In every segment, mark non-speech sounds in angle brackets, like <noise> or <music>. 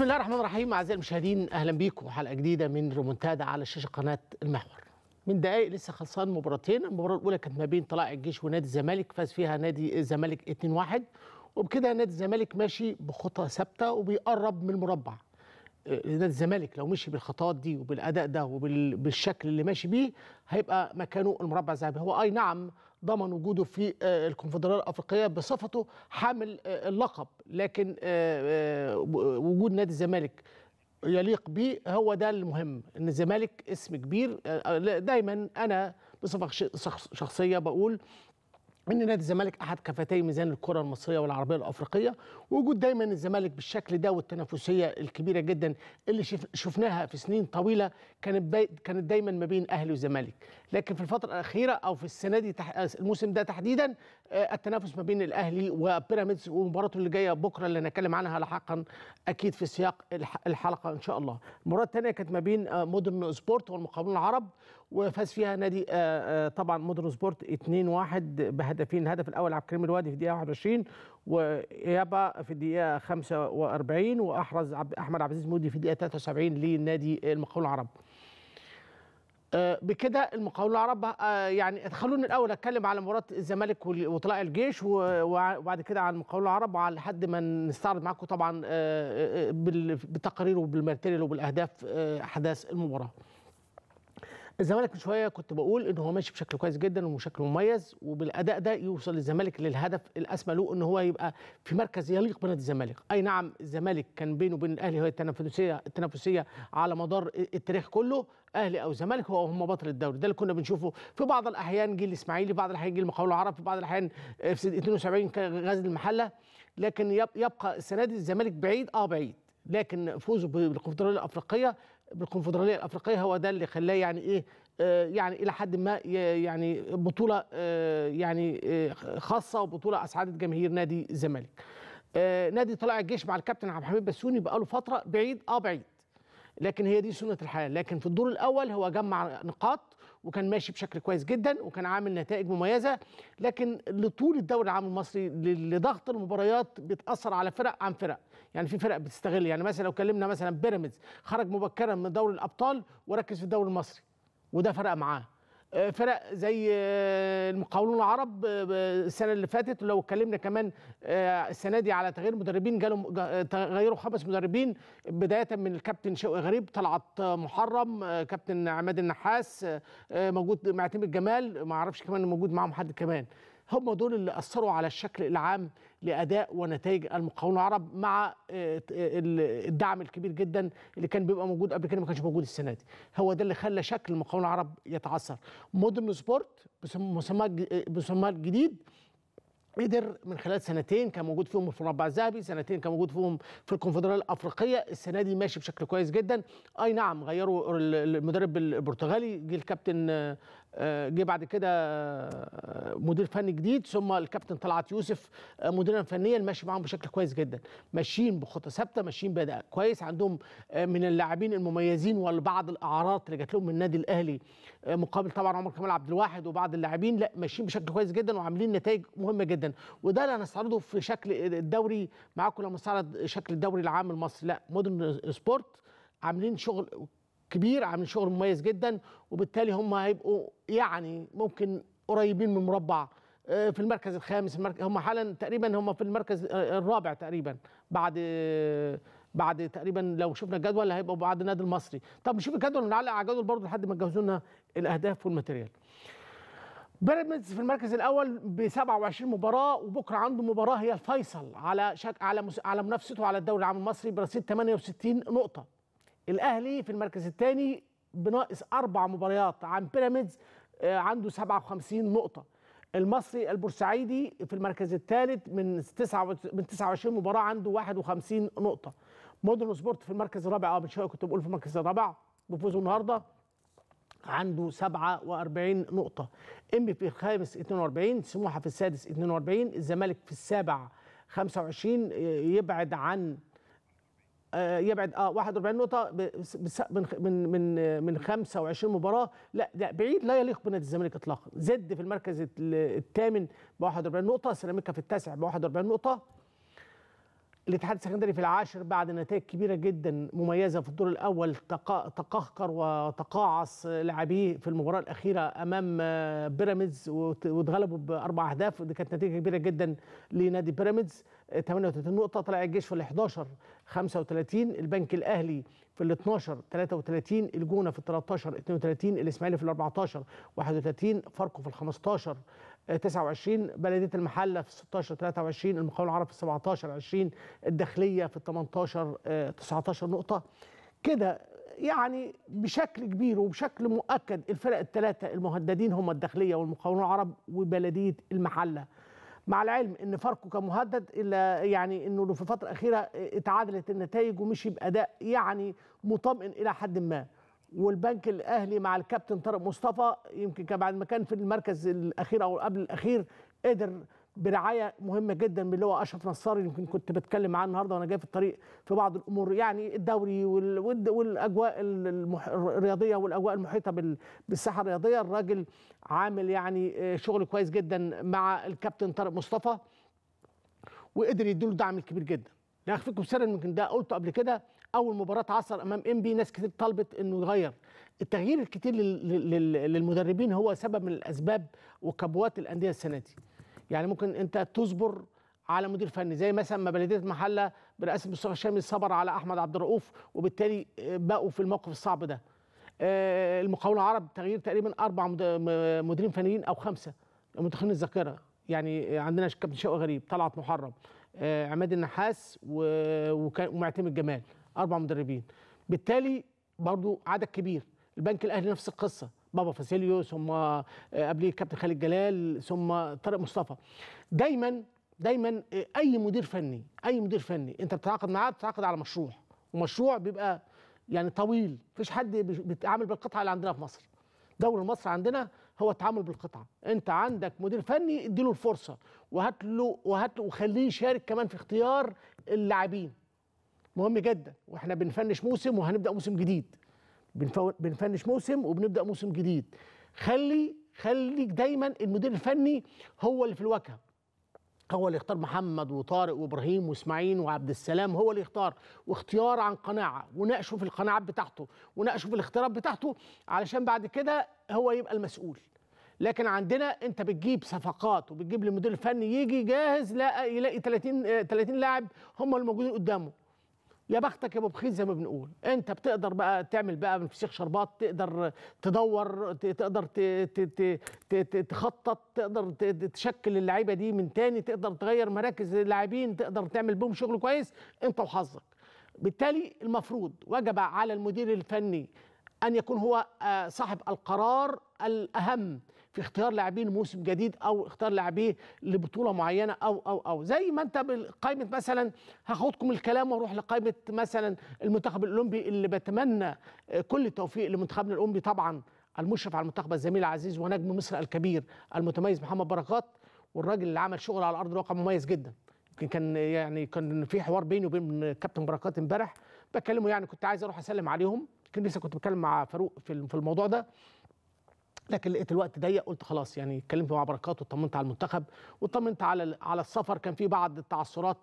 بسم الله الرحمن الرحيم اعزائي المشاهدين اهلا بيكم حلقه جديده من رومونتادا على شاشه قناه المحور من دقائق لسه خلصان مباراتين المباراه الاولى كانت ما بين طلائع الجيش ونادي الزمالك فاز فيها نادي الزمالك 2-1 وبكده نادي الزمالك ماشي بخطى ثابته وبيقرب من المربع آه، نادي الزمالك لو مشي بالخطوات دي وبالاداء ده وبالشكل اللي ماشي بيه هيبقى مكانه المربع الذهبي هو اي نعم ضمن وجوده في آه، الكونفدراليه الافريقيه بصفته حامل آه، اللقب لكن آه، وجود نادي الزمالك يليق بيه هو ده المهم ان الزمالك اسم كبير دايما انا بصفه شخصيه بقول من نادي الزمالك احد كفتي ميزان الكره المصريه والعربيه الافريقيه وجود دايما الزمالك بالشكل ده والتنافسيه الكبيره جدا اللي شفناها في سنين طويله كانت كانت دايما ما بين اهلي وزمالك لكن في الفتره الاخيره او في السنه دي تح... الموسم ده تحديدا آه، التنافس ما بين الاهلي وبيراميدز ومباراته اللي جايه بكره اللي هنتكلم عنها لاحقا اكيد في سياق الحلقه ان شاء الله المباراه الثانيه كانت ما بين آه، مودرن سبورت والمقاولون العرب وفاز فيها نادي آه، آه، طبعا مودرن سبورت 2-1 بهدفين الهدف الاول عبد الكريم الوادي في الدقيقه 21 ويابا في الدقيقه 45 واحرز احمد عبد العزيز مودي في الدقيقه 73 لنادي المقاول العرب آه، بكده المقاولون العرب يعني خلونا الاول اتكلم على مباراه الزمالك وطلائع الجيش وبعد كده عن المقاولون العرب وعلى لحد ما نستعرض معاكم طبعا بالتقارير وبالماتيريال وبالاهداف احداث المباراه الزمالك من شويه كنت بقول ان هو ماشي بشكل كويس جدا وشكل مميز وبالاداء ده يوصل الزمالك للهدف الاسمى له ان هو يبقى في مركز يليق بنادي الزمالك اي نعم الزمالك كان بينه وبين الاهلي هي التنافسيه التنافسيه على مدار التاريخ كله اهلي او زمالك هو هم بطل الدوري ده اللي كنا بنشوفه في بعض الاحيان جيل الاسماعيلي بعض الاحيان جيل المقاول العرب في بعض الاحيان في 72 غزل المحله لكن يبقى السنه دي الزمالك بعيد اه بعيد لكن فوزه بالكونفدراليه الافريقيه بالكونفدراليه الافريقيه هو ده اللي خلاه يعني ايه آه، يعني الى حد ما يعني بطوله آه، يعني آه، خاصه وبطوله اسعدت جماهير نادي الزمالك. نادي طلائع الجيش مع الكابتن عبد الحميد بسوني بقاله فتره بعيد اه بعيد. لكن هي دي سنه الحياه، لكن في الدور الاول هو جمع نقاط وكان ماشي بشكل كويس جدا وكان عامل نتائج مميزه لكن لطول الدوري العام المصري لضغط المباريات بتاثر على فرق عن فرق يعني في فرق بتستغل يعني مثلا لو كلمنا مثلا بيراميدز خرج مبكرا من دوري الابطال وركز في الدوري المصري وده فرق معاه فرق زي المقاولون آه، العرب آه، السنه اللي فاتت لو اتكلمنا كمان آه، السنه دي على تغيير مدربين جالوا تغيروا خمس مدربين بدايه من الكابتن شوقي غريب طلعت محرم كابتن عماد النحاس موجود معتمد جمال ما اعرفش كمان موجود معاهم حد كمان هم دول اللي اثروا على الشكل العام لاداء ونتائج المقاولون العرب مع آه، آه، الدعم الكبير جدا اللي كان بيبقى موجود قبل كده ما كانش موجود السنه دي هو ده اللي خلى شكل المقاولون العرب يتعثر مودرن سبورت بمسماه الجديد قدر من خلال سنتين كان موجود فيهم في المربع الذهبي سنتين كان موجود فيهم في الكونفدراليه الافريقيه السنه دي ماشي بشكل كويس جدا اي نعم غيروا المدرب البرتغالي جه الكابتن آه، آه، جه بعد كده آه، مدير فني جديد ثم الكابتن طلعت يوسف آه، مديرا فنيا ماشي معاهم بشكل كويس جدا ماشيين بخطه ثابته ماشيين باداء كويس عندهم من اللاعبين المميزين والبعض الاعارات اللي جات لهم من النادي الاهلي مقابل طبعا عمر كمال عبد الواحد وبعض اللاعبين لا ماشيين بشكل كويس جدا وعاملين نتائج مهمه جدا وده اللي هنستعرضه في شكل الدوري معاكم لما نستعرض شكل الدوري العام المصري لا مودرن سبورت عاملين شغل كبير عامل شغل مميز جدا وبالتالي هم هيبقوا يعني ممكن قريبين من مربع آه، في المركز الخامس هم حالا تقريبا هم في المركز آه، الرابع تقريبا بعد بعد تقريبا لو شفنا الجدول هيبقوا بعد النادي المصري طب نشوف الجدول ونعلق على الجدول برضه لحد ما تجهزوا لنا الاهداف والماتيريال بيراميدز في المركز الاول ب 27 مباراه وبكره عنده مباراه هي الفيصل على شك على مس... على منافسته على الدوري العام المصري برصيد 68 نقطه الاهلي في المركز الثاني بناقص اربع مباريات عن بيراميدز آه، عنده 57 نقطه المصري البورسعيدي في المركز الثالث من 29 مباراه عنده 51 نقطه مودرن سبورت في المركز الرابع اه من شويه كنت بقول في المركز الرابع بفوزه النهارده عنده 47 نقطة إنبي في الخامس 42 سموحة في السادس 42 الزمالك في السابع 25 آه، يبعد عن آه، يبعد اه 41 نقطه من من من 25 مباراه لا ده بعيد لا يليق بنادي الزمالك اطلاقا زد في المركز الثامن ب 41 نقطه سيراميكا في التاسع ب 41 نقطه الاتحاد السكندري في العاشر بعد نتائج كبيره جدا مميزه في الدور الاول تقهقر وتقاعص لاعبيه في المباراه الاخيره امام آه، بيراميدز واتغلبوا باربع اهداف ودي كانت نتيجه كبيره جدا لنادي بيراميدز 38 آه، نقطه طلع الجيش في ال 11 35 البنك الاهلي في ال 12 33 الجونه في ال 13 32 الاسماعيلي في ال 14 31 فاركو في ال 15 29 بلديه المحله في 16 23 المقاول العربي في 17 20 الداخليه في 18 19 آه، نقطه كده يعني بشكل كبير وبشكل مؤكد الفرق الثلاثه المهددين هم الداخليه والمقاولون العرب وبلديه المحله مع العلم ان فاركو كان مهدد الا يعني انه في الفتره الاخيره آه، اتعادلت النتائج ومشي باداء يعني مطمئن الى حد ما والبنك الاهلي مع الكابتن طارق مصطفى يمكن كان بعد ما كان في المركز الاخير او قبل الاخير قدر برعايه مهمه جدا من اللي هو اشرف نصار يمكن كنت بتكلم معاه النهارده وانا جاي في الطريق في بعض الامور يعني الدوري والاجواء الرياضيه والاجواء المحيطه بالساحه الرياضيه الراجل عامل يعني شغل كويس جدا مع الكابتن طارق مصطفى وقدر يديله دعم كبير جدا لا اخفيكم سر يمكن ده قلته قبل كده اول مباراه عصر امام انبي ناس كتير طلبت انه يغير التغيير الكتير للمدربين هو سبب من الاسباب وكبوات الانديه السنه دي يعني ممكن انت تصبر على مدير فني زي مثلا ما بلديه محله برئاسه مصطفى الشامي صبر على احمد عبد الرؤوف وبالتالي آه، بقوا في الموقف الصعب ده آه، المقاولة العرب تغيير تقريبا اربع مديرين فنيين او خمسه متخيلين الذاكره يعني عندنا كابتن شوقي غريب طلعت محرم آه، عماد النحاس ومعتمد جمال اربع مدربين بالتالي برضو عدد كبير البنك الاهلي نفس القصه بابا فاسيليو ثم آه، قبليه كابتن خالد جلال ثم طارق مصطفى دايما دايما آه، اي مدير فني اي مدير فني انت بتتعاقد معاه بتتعاقد على مشروع ومشروع بيبقى يعني طويل مفيش حد بيتعامل بالقطعه اللي عندنا في مصر دوري مصر عندنا هو التعامل بالقطعه انت عندك مدير فني اديله الفرصه وهات له وهات له وخليه يشارك كمان في اختيار اللاعبين مهم جدا واحنا بنفنش موسم وهنبدا موسم جديد بنفنش موسم وبنبدا موسم جديد خلي خليك دايما المدير الفني هو اللي في الواجهه هو اللي يختار محمد وطارق وابراهيم واسماعيل وعبد السلام هو اللي يختار واختيار عن قناعه وناقشه في القناعات بتاعته وناقشه في الاختيارات بتاعته علشان بعد كده هو يبقى المسؤول لكن عندنا انت بتجيب صفقات وبتجيب للمدير الفني يجي جاهز لا يلاقي 30 30 لاعب هم اللي موجودين قدامه يا بختك يا ابو بخيت زي ما بنقول انت بتقدر بقى تعمل بقى من فسيخ شربات تقدر تدور تقدر تخطط تقدر تشكل اللعيبه دي من تاني تقدر تغير مراكز اللاعبين تقدر تعمل بهم شغل كويس انت وحظك بالتالي المفروض وجب على المدير الفني ان يكون هو آه، صاحب القرار الاهم في اختيار لاعبين لموسم جديد او اختيار لاعبيه لبطوله معينه او او او زي ما انت بقائمه مثلا هاخدكم الكلام واروح لقائمه مثلا المنتخب الاولمبي اللي بتمنى آه، كل التوفيق لمنتخبنا الاولمبي طبعا المشرف على المنتخب الزميل العزيز ونجم مصر الكبير المتميز محمد بركات والراجل اللي عمل شغل على ارض الواقع مميز جدا يمكن كان يعني كان في حوار بيني وبين كابتن بركات امبارح بكلمه يعني كنت عايز اروح اسلم عليهم كنت لسه كنت بتكلم مع فاروق في الموضوع ده لكن لقيت الوقت ضيق قلت خلاص يعني اتكلمت مع بركات وطمنت على المنتخب وطمنت على على السفر كان في بعض التعثرات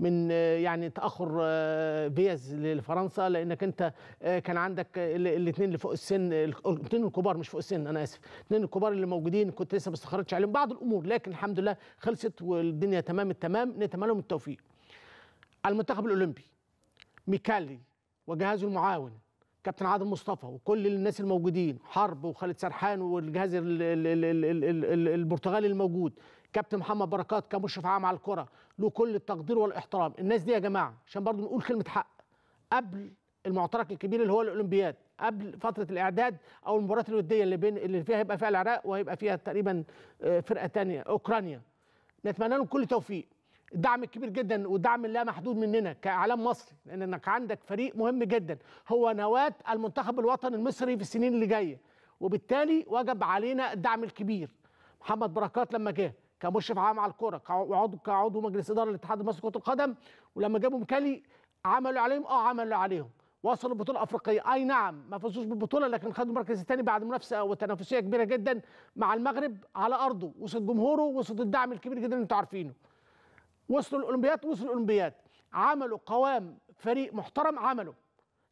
من يعني تاخر آه، فيز لفرنسا لانك انت آه، كان عندك الاثنين اللي فوق السن الاثنين الكبار مش فوق السن انا اسف الاثنين الكبار اللي موجودين كنت لسه ما استخرجتش عليهم بعض الامور لكن الحمد لله خلصت والدنيا تمام التمام نتمنى لهم التوفيق المنتخب الاولمبي ميكالي وجهازه المعاون كابتن عادل مصطفى وكل الناس الموجودين حرب وخالد سرحان والجهاز البرتغالي الموجود كابتن محمد بركات كمشرف عام على الكره له كل التقدير والاحترام الناس دي يا جماعه عشان برضو نقول كلمه حق قبل المعترك الكبير اللي هو الاولمبياد قبل فتره الاعداد او المباريات الوديه اللي بين اللي فيها هيبقى فيها العراق وهيبقى فيها تقريبا آه، فرقه ثانيه اوكرانيا نتمنى لهم كل توفيق دعم كبير جدا ودعم لا محدود مننا كاعلام مصري لانك عندك فريق مهم جدا هو نواه المنتخب الوطني المصري في السنين اللي جايه وبالتالي وجب علينا الدعم الكبير محمد بركات لما جه كمشرف عام على الكره كعضو كعضو مجلس اداره الاتحاد المصري لكره القدم ولما جابوا مكالي عملوا عليهم اه عملوا عليهم وصلوا البطوله الافريقيه اي نعم ما فازوش بالبطوله لكن خدوا المركز الثاني بعد منافسه وتنافسيه كبيره جدا مع المغرب على ارضه وسط جمهوره وسط الدعم الكبير جدا اللي انتوا عارفينه وصلوا الاولمبياد وصلوا الاولمبياد عملوا قوام فريق محترم عمله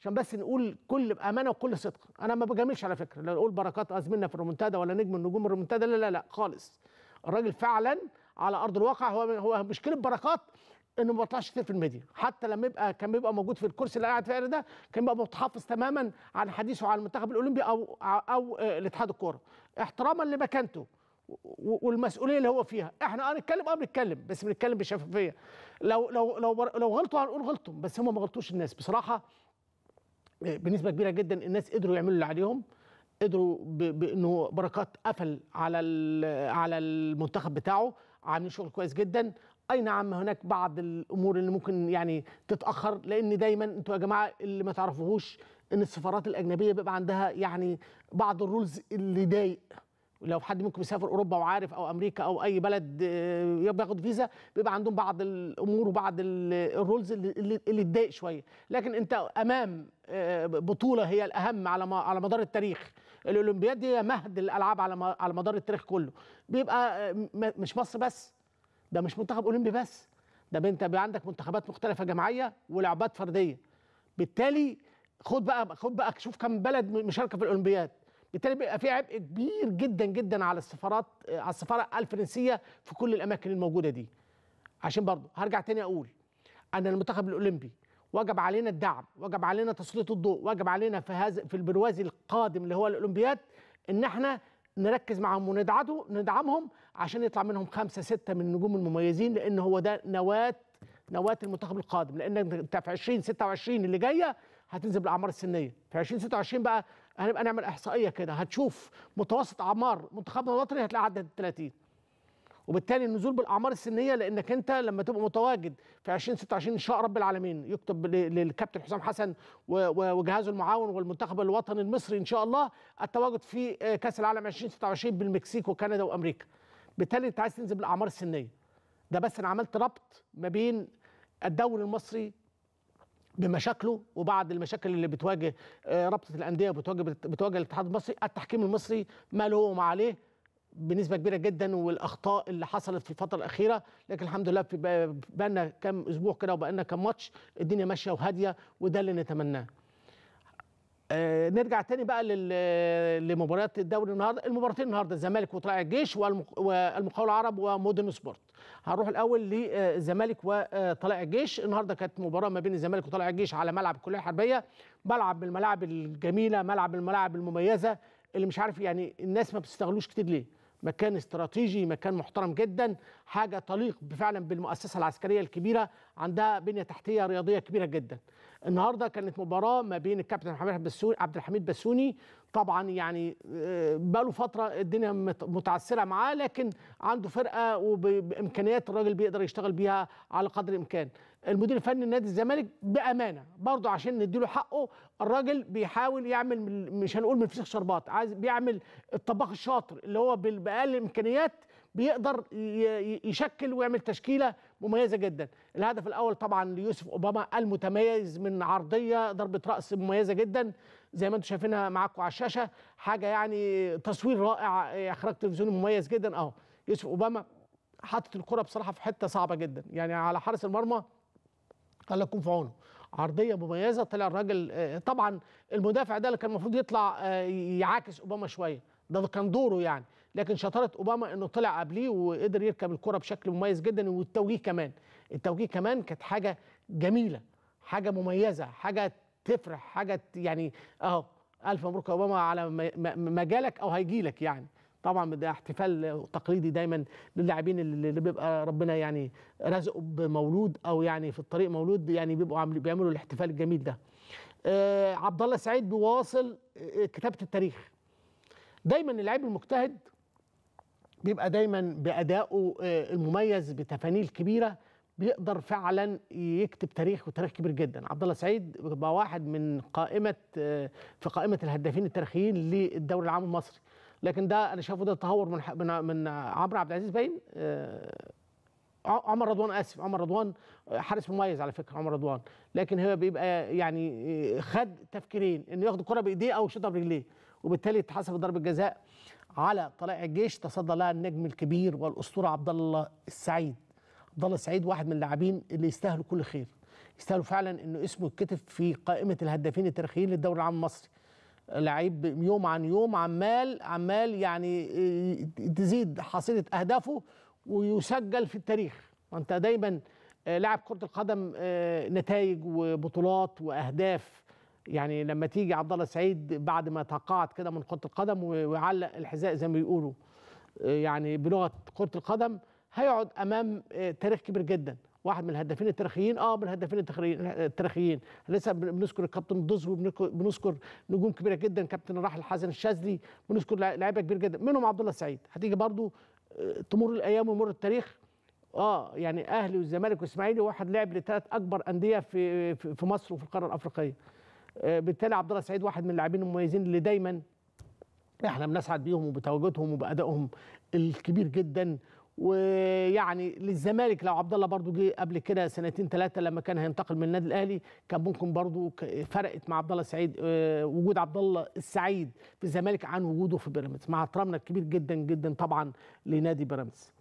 عشان بس نقول كل بامانه وكل صدق انا ما بجاملش على فكره لا نقول بركات ازمنا في الرومنتادا ولا نجم النجوم الرومنتادا لا لا لا خالص الراجل فعلا على ارض الواقع هو هو مشكله بركات انه ما بيطلعش كتير في الميديا حتى لما يبقى كان بيبقى موجود في الكرسي اللي قاعد فيه ده كان بيبقى متحفظ تماما عن حديثه عن المنتخب الاولمبي او او, أو آه، الاتحاد الكوره احتراما لمكانته والمسؤوليه اللي هو فيها احنا اتكلم آه, اه بنتكلم بس بنتكلم بشفافيه لو لو لو لو غلطوا هنقول غلطوا بس هم ما غلطوش الناس بصراحه آه، بنسبه كبيره جدا الناس قدروا يعملوا اللي عليهم قدروا بانه بركات قفل على على المنتخب بتاعه عاملين شغل كويس جدا اي نعم هناك بعض الامور اللي ممكن يعني تتاخر لان دايما انتوا يا جماعه اللي ما تعرفوهوش ان السفارات الاجنبيه بيبقى عندها يعني بعض الرولز اللي ضايق لو حد منكم يسافر اوروبا وعارف او امريكا او اي بلد آه، بياخد فيزا بيبقى عندهم بعض الامور وبعض الرولز اللي تضايق شويه لكن انت امام آه، بطوله هي الاهم على على مدار التاريخ الاولمبياد دي مهد الالعاب على على مدار التاريخ كله بيبقى آه، مش مصر بس ده مش منتخب اولمبي بس ده انت عندك منتخبات مختلفه جماعيه ولعبات فرديه بالتالي خد بقى خد بقى شوف كم بلد مشاركه في الاولمبياد بالتالي بيبقى في عبء كبير جدا جدا على السفارات آه، على السفاره الفرنسيه في كل الاماكن الموجوده دي عشان برضه هرجع تاني اقول ان المنتخب الاولمبي وجب علينا الدعم وجب علينا تسليط الضوء وجب علينا في هذا في البرواز القادم اللي هو الاولمبياد ان احنا نركز معاهم وندعمهم ندعمهم عشان يطلع منهم خمسه سته من النجوم المميزين لان هو ده نواه نواه المنتخب القادم لان انت في 2026 اللي جايه هتنزل بالاعمار السنيه في 2026 بقى هنبقى نعمل احصائيه كده هتشوف متوسط اعمار منتخبنا الوطني هتلاقي عدد 30 وبالتالي النزول بالاعمار السنيه لانك انت لما تبقى متواجد في 2026 ان شاء رب العالمين يكتب للكابتن حسام حسن وجهازه المعاون والمنتخب الوطني المصري ان شاء الله التواجد في آه، كاس العالم 2026 بالمكسيك وكندا وامريكا بالتالي انت عايز تنزل بالاعمار السنيه ده بس انا عملت ربط ما بين الدوري المصري بمشاكله وبعض المشاكل اللي بتواجه آه، رابطه الانديه بتواجه بتواجه الاتحاد المصري التحكيم المصري ما له وما عليه بنسبه كبيره جدا والاخطاء اللي حصلت في الفتره الاخيره لكن الحمد لله لنا كام اسبوع كده وبقى لنا كام ماتش الدنيا ماشيه وهاديه وده اللي نتمناه آه نرجع تاني بقى لمباريات الدوري النهارده المباراتين النهارده الزمالك وطلائع الجيش والمقاول العرب ومودرن سبورت هنروح الاول للزمالك وطلائع الجيش النهارده كانت مباراه ما بين الزمالك وطلائع الجيش على ملعب الكليه الحربيه ملعب من الملاعب الجميله ملعب من الملاعب المميزه اللي مش عارف يعني الناس ما بتستغلوش كتير ليه مكان استراتيجي مكان محترم جدا حاجة تليق فعلا بالمؤسسة العسكرية الكبيرة عندها بنية تحتية رياضية كبيرة جدا النهاردة كانت مباراة ما بين الكابتن عبد الحميد بسوني طبعا يعني آه، بقاله فترة الدنيا متعثرة معاه لكن عنده فرقة وبإمكانيات الراجل بيقدر يشتغل بيها على قدر الإمكان المدير الفني لنادي الزمالك بأمانة برضه عشان نديله حقه الراجل بيحاول يعمل مش هنقول من فسيخ شربات عايز بيعمل الطباخ الشاطر اللي هو باقل الامكانيات بيقدر يشكل ويعمل تشكيله مميزه جدا الهدف الاول طبعا ليوسف اوباما المتميز من عرضيه ضربه راس مميزه جدا زي ما انتم شايفينها معاكم على الشاشه حاجه يعني تصوير رائع اخراج تلفزيوني مميز جدا اهو يوسف اوباما حاطط الكره بصراحه في حته صعبه جدا يعني على حارس المرمى الله يكون في عونه عرضيه مميزه طلع الراجل آه، طبعا المدافع ده اللي كان المفروض يطلع آه، يعاكس اوباما شويه ده كان دوره يعني لكن شطاره اوباما انه طلع قبليه وقدر يركب الكره بشكل مميز جدا والتوجيه كمان التوجيه كمان كانت حاجه جميله حاجه مميزه حاجه تفرح حاجه يعني اهو الف مبروك يا اوباما على مجالك او هيجيلك يعني طبعا ده احتفال تقليدي دايما للاعبين اللي بيبقى ربنا يعني رزقه بمولود او يعني في الطريق مولود يعني بيبقوا بيعملوا الاحتفال الجميل ده آه عبد الله سعيد بيواصل آه، كتابه التاريخ دايما اللعيب المجتهد بيبقى دايما بادائه آه، المميز بتفانيل كبيره بيقدر فعلا يكتب تاريخ وتاريخ كبير جدا عبد الله سعيد بقى واحد من قائمه آه، في قائمه الهدافين التاريخيين للدوري العام المصري لكن ده انا شايفه ده تهور من من, من عمرو عبد العزيز باين آه، عمر رضوان اسف عمر رضوان آه، حارس مميز على فكره عمر رضوان لكن هو بيبقى يعني آه، خد تفكيرين انه ياخد الكره بايديه او يشوطها برجليه وبالتالي تحسب ضربه جزاء على طلائع الجيش تصدى لها النجم الكبير والاسطوره عبد الله السعيد عبد الله السعيد واحد من اللاعبين اللي يستاهلوا كل خير يستاهلوا فعلا انه اسمه يتكتب في قائمه الهدافين التاريخيين للدوري العام المصري لعيب يوم عن يوم عمال عمال يعني آه، تزيد حصيله اهدافه ويسجل في التاريخ وانت دايما آه، لاعب كره القدم آه، نتائج وبطولات واهداف يعني لما تيجي عبد الله سعيد بعد ما تقاعد كده من كره القدم ويعلق الحذاء زي ما بيقولوا يعني بلغه كره القدم هيقعد امام تاريخ كبير جدا واحد من الهدافين التاريخيين اه من الهدافين التاريخيين لسه بنذكر الكابتن دزو بنذكر نجوم كبيره جدا كابتن راحل حسن الشاذلي بنذكر لعيبه كبيره جدا منهم عبد الله السعيد هتيجي برضو آه، تمر الايام ويمر التاريخ اه يعني اهلي والزمالك والاسماعيلي واحد لعب لثلاث اكبر انديه في في مصر وفي القاره الافريقيه آه، بالتالي عبد الله السعيد واحد من اللاعبين المميزين اللي دايما احنا بنسعد بيهم وبتواجدهم وبادائهم الكبير جدا ويعني للزمالك لو عبد الله برضه جه قبل كده سنتين ثلاثه لما كان هينتقل من النادي الاهلي كان ممكن برضه فرقت مع عبد الله سعيد آه، وجود عبد الله السعيد في الزمالك عن وجوده في بيراميدز مع احترامنا الكبير جدا جدا طبعا لنادي بيراميدز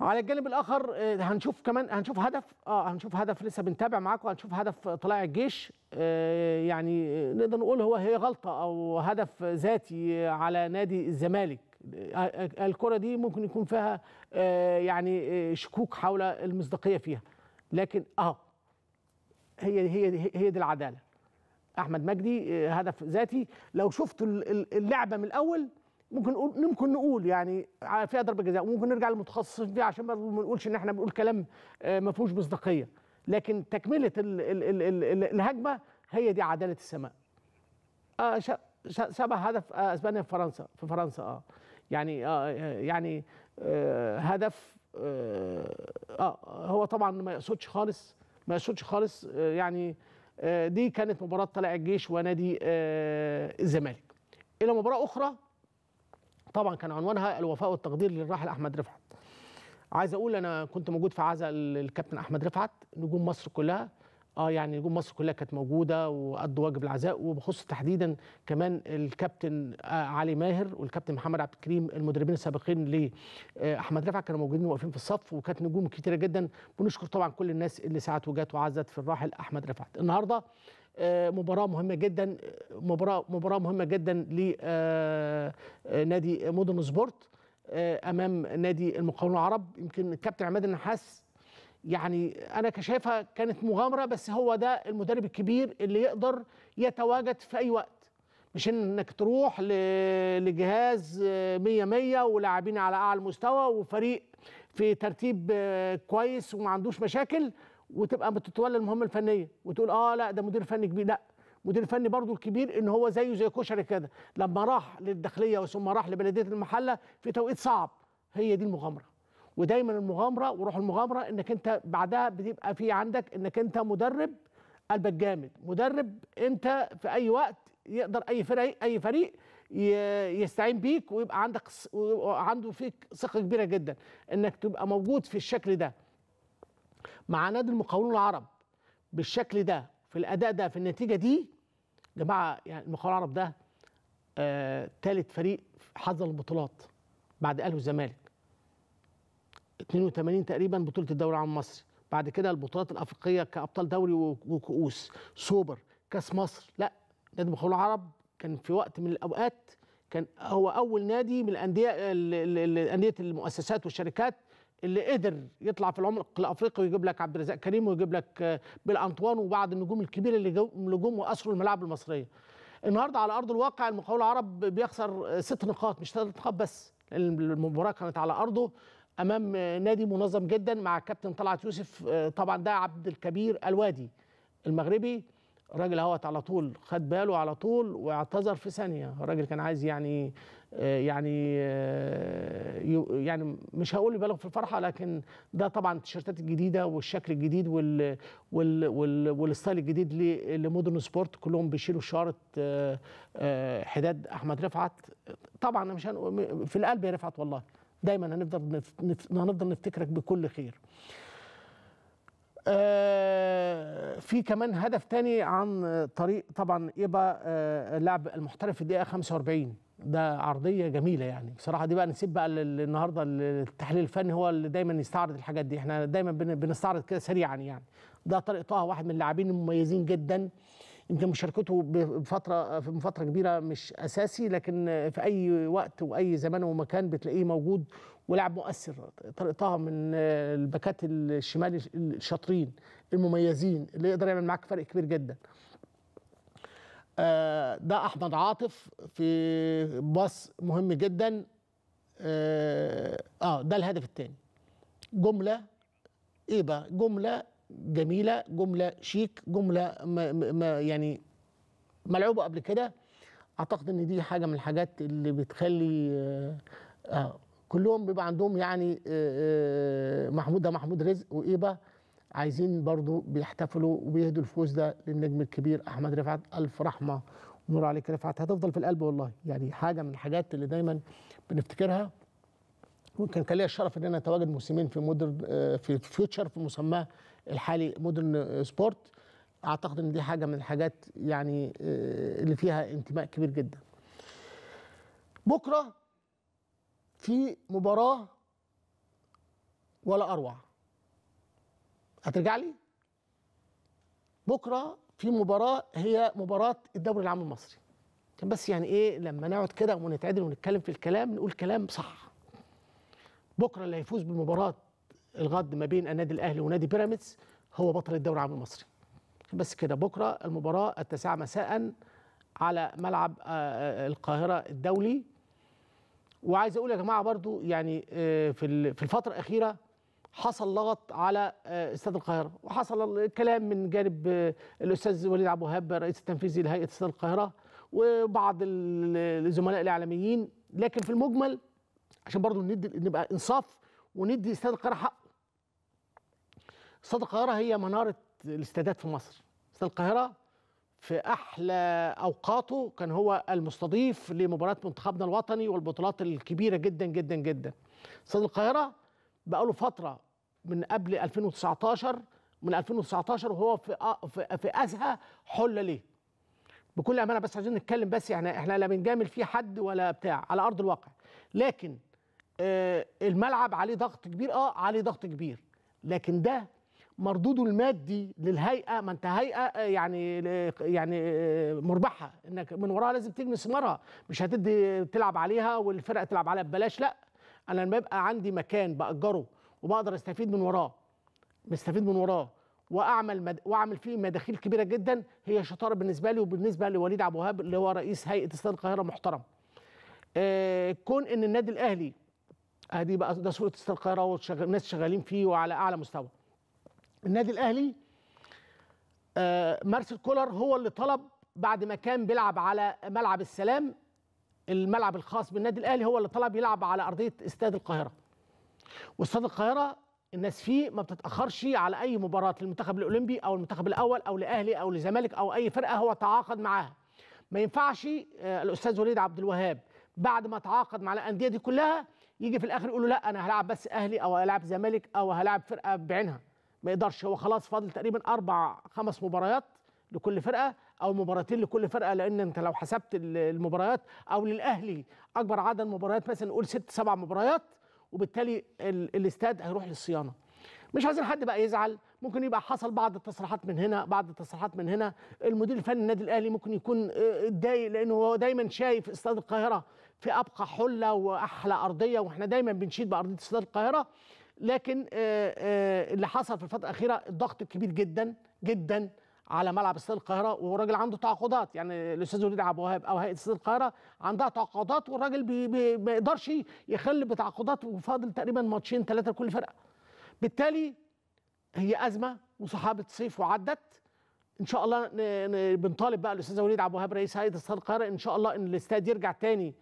على الجانب الاخر آه، هنشوف كمان هنشوف هدف اه هنشوف هدف لسه بنتابع معاكم هنشوف هدف طلائع الجيش آه، يعني نقدر نقول هو هي غلطه او هدف ذاتي على نادي الزمالك الكرة دي ممكن يكون فيها آه، يعني آه، شكوك حول المصداقية فيها لكن اه هي هي هي دي العدالة أحمد مجدي آه، هدف ذاتي لو شفت اللعبة من الأول ممكن نقول ممكن نقول يعني فيها ضربه جزاء وممكن نرجع للمتخصصين فيها عشان ما نقولش ان احنا بنقول كلام ما فيهوش مصداقيه لكن تكمله الهجمه هي دي عداله السماء آه شبه هدف اسبانيا في فرنسا في فرنسا اه يعني آه، آه، يعني آه، هدف اه هو طبعا ما يقصدش خالص ما يقصدش خالص يعني دي كانت مباراه طلع الجيش ونادي الزمالك الى مباراه اخرى طبعا كان عنوانها الوفاء والتقدير للراحل احمد رفعت عايز اقول انا كنت موجود في عزاء الكابتن احمد رفعت نجوم مصر كلها اه يعني نجوم مصر كلها كانت موجوده وقضوا واجب العزاء وبخص تحديدا كمان الكابتن آه، علي ماهر والكابتن محمد عبد الكريم المدربين السابقين لاحمد آه، رفعت كانوا موجودين واقفين في الصف وكانت نجوم كتيره جدا بنشكر طبعا كل الناس اللي ساعت وجات وعزت في الراحل احمد رفعت النهارده آه، مباراة مهمة جدا مباراة مباراة مهمة جدا لنادي مودرن سبورت امام نادي المقاولون العرب يمكن الكابتن عماد النحاس يعني انا شايفها كانت مغامره بس هو ده المدرب الكبير اللي يقدر يتواجد في اي وقت مش انك تروح لجهاز 100 آه، 100 ولاعبين على اعلى مستوى وفريق في ترتيب آه، كويس وما عندوش مشاكل وتبقى بتتولى المهمه الفنيه وتقول اه لا ده مدير فني كبير لا مدير فني برضه الكبير ان هو زيه زي كشري كده لما راح للداخليه وثم راح لبلديه المحله في توقيت صعب هي دي المغامره ودايما المغامره وروح المغامره انك انت بعدها بتبقى في عندك انك انت مدرب قلبك جامد مدرب انت في اي وقت يقدر اي فريق اي فريق يستعين بيك ويبقى عندك عنده فيك ثقه كبيره جدا انك تبقى موجود في الشكل ده مع نادي المقاولون العرب بالشكل ده في الاداء ده في النتيجه دي جماعه يعني المقاولون العرب ده ثالث آه فريق حظى البطولات بعد اهلي والزمالك 82 تقريبا بطوله الدوري العام مصر بعد كده البطولات الافريقيه كابطال دوري وكؤوس سوبر كاس مصر لا نادي مخول العرب كان في وقت من الاوقات كان هو اول نادي من الانديه انديه المؤسسات والشركات اللي قدر يطلع في العمق الافريقي ويجيب لك عبد الرزاق كريم ويجيب لك آه، بيل انطوان وبعض النجوم الكبيره اللي جم واسروا الملاعب المصريه. النهارده على ارض الواقع المقاول العرب بيخسر ست نقاط مش ثلاث نقاط بس المباراه كانت على ارضه امام نادي منظم جدا مع كابتن طلعت يوسف آه، طبعا ده عبد الكبير الوادي المغربي الراجل اهوت على طول خد باله على طول واعتذر في ثانيه الراجل كان عايز يعني آه، يعني آه، يعني مش هقول يبالغ في الفرحه لكن ده طبعا التيشيرتات الجديده والشكل الجديد وال وال وال والستايل الجديد لمودرن سبورت كلهم بيشيلوا شاره حداد احمد رفعت طبعا مش في القلب يا رفعت والله دايما هنفضل هنفضل نفتكرك بكل خير آه في كمان هدف تاني عن طريق طبعا ايبا آه لاعب المحترف في الدقيقه 45 ده عرضيه جميله يعني بصراحه دي بقى نسيب بقى النهارده التحليل الفني هو اللي دايما يستعرض الحاجات دي احنا دايما بنستعرض كده سريعا يعني ده طريق طه واحد من اللاعبين المميزين جدا آه يمكن مشاركته بفتره في فتره كبيره مش اساسي لكن في اي وقت واي زمان ومكان بتلاقيه موجود ولاعب مؤثر طارق طه من الباكات الشمال الشاطرين المميزين اللي يقدر يعمل معاك فرق كبير جدا آه، ده احمد عاطف في باص مهم جدا اه, آه، ده الهدف الثاني جمله ايه بقى جمله جميله جمله شيك جمله ما ما يعني ملعوبه قبل كده اعتقد ان دي حاجه من الحاجات اللي بتخلي آه, آه كلهم بيبقى عندهم يعني آه, آه، محمود ده محمود رزق وايبا عايزين برضو بيحتفلوا وبيهدوا الفوز ده للنجم الكبير احمد رفعت الف رحمه ونور عليك رفعت هتفضل في القلب والله يعني حاجه من الحاجات اللي دايما بنفتكرها وكان كان ليا الشرف ان انا اتواجد موسمين في مودر آه، في فيوتشر في مسماه الحالي مودرن سبورت اعتقد ان دي حاجه من الحاجات يعني آه، اللي فيها انتماء كبير جدا بكره في مباراه ولا اروع هترجع لي بكره في مباراه هي مباراه الدوري العام المصري كان بس يعني ايه لما نقعد كده ونتعدل ونتكلم في الكلام نقول كلام صح بكره اللي هيفوز بمباراه الغد ما بين النادي الاهلي ونادي بيراميدز هو بطل الدوري العام المصري بس كده بكره المباراه التاسعه مساء على ملعب آه، آه، القاهره الدولي وعايز اقول يا جماعه برضو يعني آه، في في الفتره الاخيره حصل لغط على استاد القاهره وحصل الكلام من جانب الاستاذ وليد عبد الوهاب الرئيس التنفيذي لهيئه استاد القاهره وبعض الزملاء الاعلاميين لكن في المجمل عشان برضو ندي نبقى انصاف وندي استاد القاهره حقه استاد القاهره هي مناره الاستادات في مصر استاد القاهره في احلى اوقاته كان هو المستضيف لمباراه منتخبنا الوطني والبطولات الكبيره جدا جدا جدا استاد القاهره بقى له فتره من قبل 2019 من 2019 وهو في في ازهى حله ليه بكل امانه بس عايزين نتكلم بس يعني احنا لا بنجامل فيه حد ولا بتاع على ارض الواقع لكن آه الملعب عليه ضغط كبير اه عليه ضغط كبير لكن ده مردوده المادي للهيئه ما انت هيئه آه، يعني آه، يعني آه، مربحه انك من وراها لازم تجني ثمارها مش هتدي تلعب عليها والفرقه تلعب عليها ببلاش لا انا لما يبقى عندي مكان باجره وبقدر استفيد من وراه بستفيد من وراه واعمل مد... واعمل فيه مداخيل كبيره جدا هي شطاره بالنسبه لي وبالنسبه لوليد عبد الوهاب اللي هو رئيس هيئه استاد القاهره محترم. آه كون ان النادي الاهلي ادي بقى ده صوره استاد القاهره والناس شغالين فيه وعلى اعلى مستوى. النادي الاهلي آه، مارسيل كولر هو اللي طلب بعد ما كان بيلعب على ملعب السلام الملعب الخاص بالنادي الاهلي هو اللي طلب يلعب على ارضيه استاد القاهره واستاد القاهره الناس فيه ما بتتاخرش على اي مباراه للمنتخب الاولمبي او المنتخب الاول او لاهلي او لزمالك او اي فرقه هو تعاقد معاها ما ينفعش آه، الاستاذ وليد عبد الوهاب بعد ما تعاقد مع الانديه دي كلها يجي في الاخر يقول له لا انا هلعب بس اهلي او هلعب زمالك او هلعب فرقه بعينها ما يقدرش هو خلاص فاضل تقريبا اربع خمس مباريات لكل فرقه او مباراتين لكل فرقه لان انت لو حسبت المباريات او للاهلي اكبر عدد مباريات مثلا نقول ست سبع مباريات وبالتالي الاستاد هيروح للصيانه مش عايزين حد بقى يزعل ممكن يبقى حصل بعض التصريحات من هنا بعض التصريحات من هنا المدير الفني النادي الاهلي ممكن يكون آه، اتضايق لانه هو دايما شايف استاد القاهره في ابقى حله واحلى ارضيه واحنا دايما بنشيد بارضيه استاد القاهره لكن آه، آه، اللي حصل في الفتره الاخيره الضغط الكبير جدا جدا على ملعب استاد القاهره والراجل عنده تعاقدات يعني الاستاذ وليد عبد الوهاب او هيئه استاد القاهره عندها تعاقدات والراجل بي بي ما يقدرش يخل بتعاقدات وفاضل تقريبا ماتشين ثلاثه لكل فرقه بالتالي هي ازمه وصحابه صيف وعدت ان شاء الله بنطالب بقى الاستاذ وليد عبد الوهاب رئيس هيئه استاد القاهره ان شاء الله ان الاستاد يرجع تاني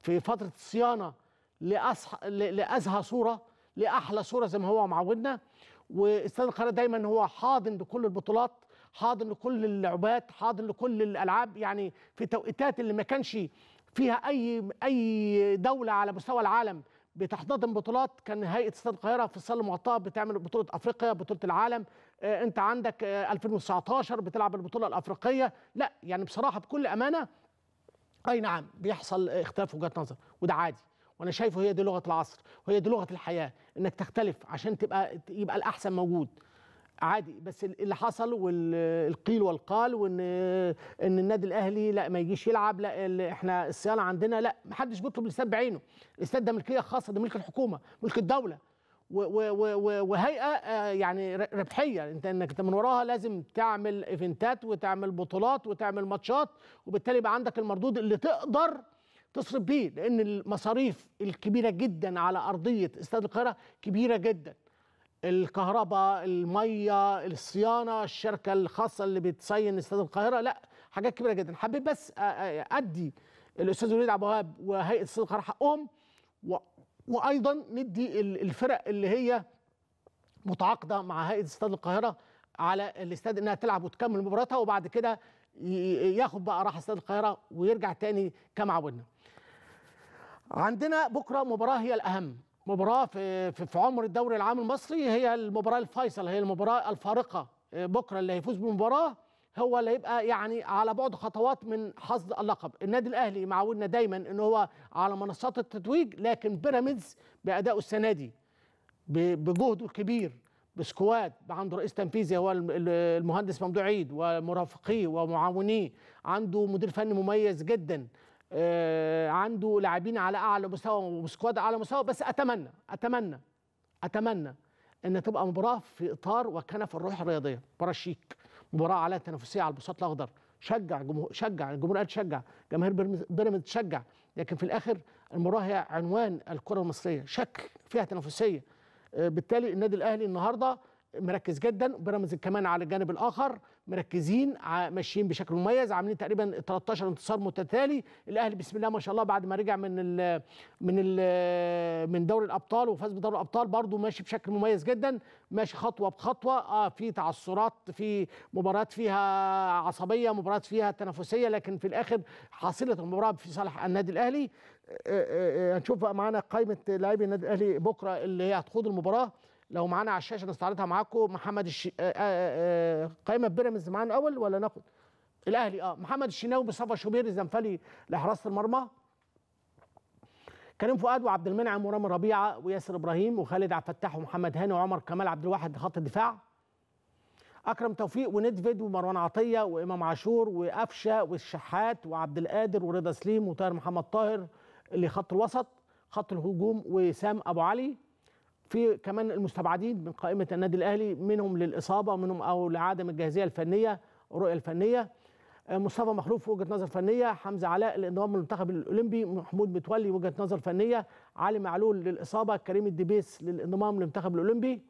في فتره الصيانه لأصح... لازهى صوره لاحلى صوره زي ما هو معودنا واستاد القاهره دايما هو حاضن لكل البطولات حاضن لكل اللعبات حاضن لكل الالعاب يعني في توقيتات اللي ما كانش فيها اي اي دوله على مستوى العالم بتحتضن بطولات كان هيئه استاد القاهره في الصاله المعطاه بتعمل بطوله افريقيا بطوله العالم آه، انت عندك 2019 آه، بتلعب البطوله الافريقيه لا يعني بصراحه بكل امانه اي نعم بيحصل اختلاف وجهات نظر وده عادي وانا شايفه هي دي لغه العصر وهي دي لغه الحياه انك تختلف عشان تبقى يبقى الاحسن موجود عادي بس اللي حصل والقيل والقال وان ان النادي الاهلي لا ما يجيش يلعب لا احنا الصيانه عندنا لا ما حدش بيطلب الاستاد بعينه الاستاد ده ملكيه خاصه ده ملك الحكومه ملك الدوله وهيئه آه، يعني ربحيه انت انك من وراها لازم تعمل ايفنتات وتعمل بطولات وتعمل ماتشات وبالتالي يبقى عندك المردود اللي تقدر تصرف بيه لان المصاريف الكبيره جدا على ارضيه استاد القاهره كبيره جدا الكهرباء الميه الصيانه الشركه الخاصه اللي بتصين استاد القاهره لا حاجات كبيره جدا حبيت بس ادي الاستاذ وليد عبد الوهاب وهيئه استاد القاهره حقهم و... وايضا ندي الفرق اللي هي متعاقده مع هيئه استاد القاهره على الاستاد انها تلعب وتكمل مباراتها وبعد كده ياخد بقى راحه استاد القاهره ويرجع تاني كما عودنا عندنا بكره مباراه هي الاهم مباراه في في عمر الدوري العام المصري هي المباراه الفيصل هي المباراه الفارقه آه، بكره اللي هيفوز بالمباراه هو اللي هيبقى يعني على بعد خطوات من حصد اللقب النادي الاهلي معودنا دايما ان هو على منصات التتويج لكن بيراميدز بادائه السنه دي بجهده الكبير بسكواد عنده رئيس تنفيذي هو المهندس ممدوح عيد ومرافقيه ومعاونيه عنده مدير فني مميز جدا آه، عنده لاعبين على اعلى مستوى وسكواد اعلى مستوى بس اتمنى اتمنى اتمنى ان تبقى مباراه في اطار وكنف الروح الرياضيه مباراه شيك مباراه على تنافسيه على البساط الاخضر شجع جمهور شجع الجمهور قال شجع جماهير بيراميدز تشجع لكن في الاخر المباراه هي عنوان الكره المصريه شكل فيها تنافسيه آه، بالتالي النادي الاهلي النهارده مركز جدا بيراميدز كمان على الجانب الاخر مركزين ماشيين بشكل مميز عاملين تقريبا 13 انتصار متتالي الاهلي بسم الله ما شاء الله بعد ما رجع من الـ من الـ من دوري الابطال وفاز بدوري الابطال برضه ماشي بشكل مميز جدا ماشي خطوه بخطوه اه في تعثرات في مباريات فيها عصبيه مباريات فيها تنافسيه لكن في الاخر حاصله المباراه في صالح النادي الاهلي آه، آه، آه، هنشوف بقى معانا قائمه لاعبي النادي الاهلي بكره اللي هي هتخوض المباراه لو معانا على الشاشه نستعرضها معاكم محمد الش... آآ آه، آآ آه، آه، قائمه بيراميدز معانا الاول ولا ناخد الاهلي اه محمد الشناوي بصفا شوبير الزنفلي لحراسه المرمى كريم فؤاد وعبد المنعم ورامي ربيعه وياسر ابراهيم وخالد عبد الفتاح ومحمد هاني وعمر كمال عبد الواحد خط الدفاع اكرم توفيق وندفيد ومروان عطيه وامام عاشور وقفشه والشحات وعبد القادر ورضا سليم وطاهر محمد طاهر اللي خط الوسط خط الهجوم وسام ابو علي في كمان المستبعدين من قائمه النادي الاهلي منهم للاصابه منهم او لعدم الجاهزيه الفنيه الرؤيه الفنيه آه، مصطفى مخلوف وجهه نظر فنيه حمزه علاء الانضمام للمنتخب الاولمبي محمود متولي وجهه نظر فنيه علي معلول للاصابه كريم الدبيس للانضمام للمنتخب الاولمبي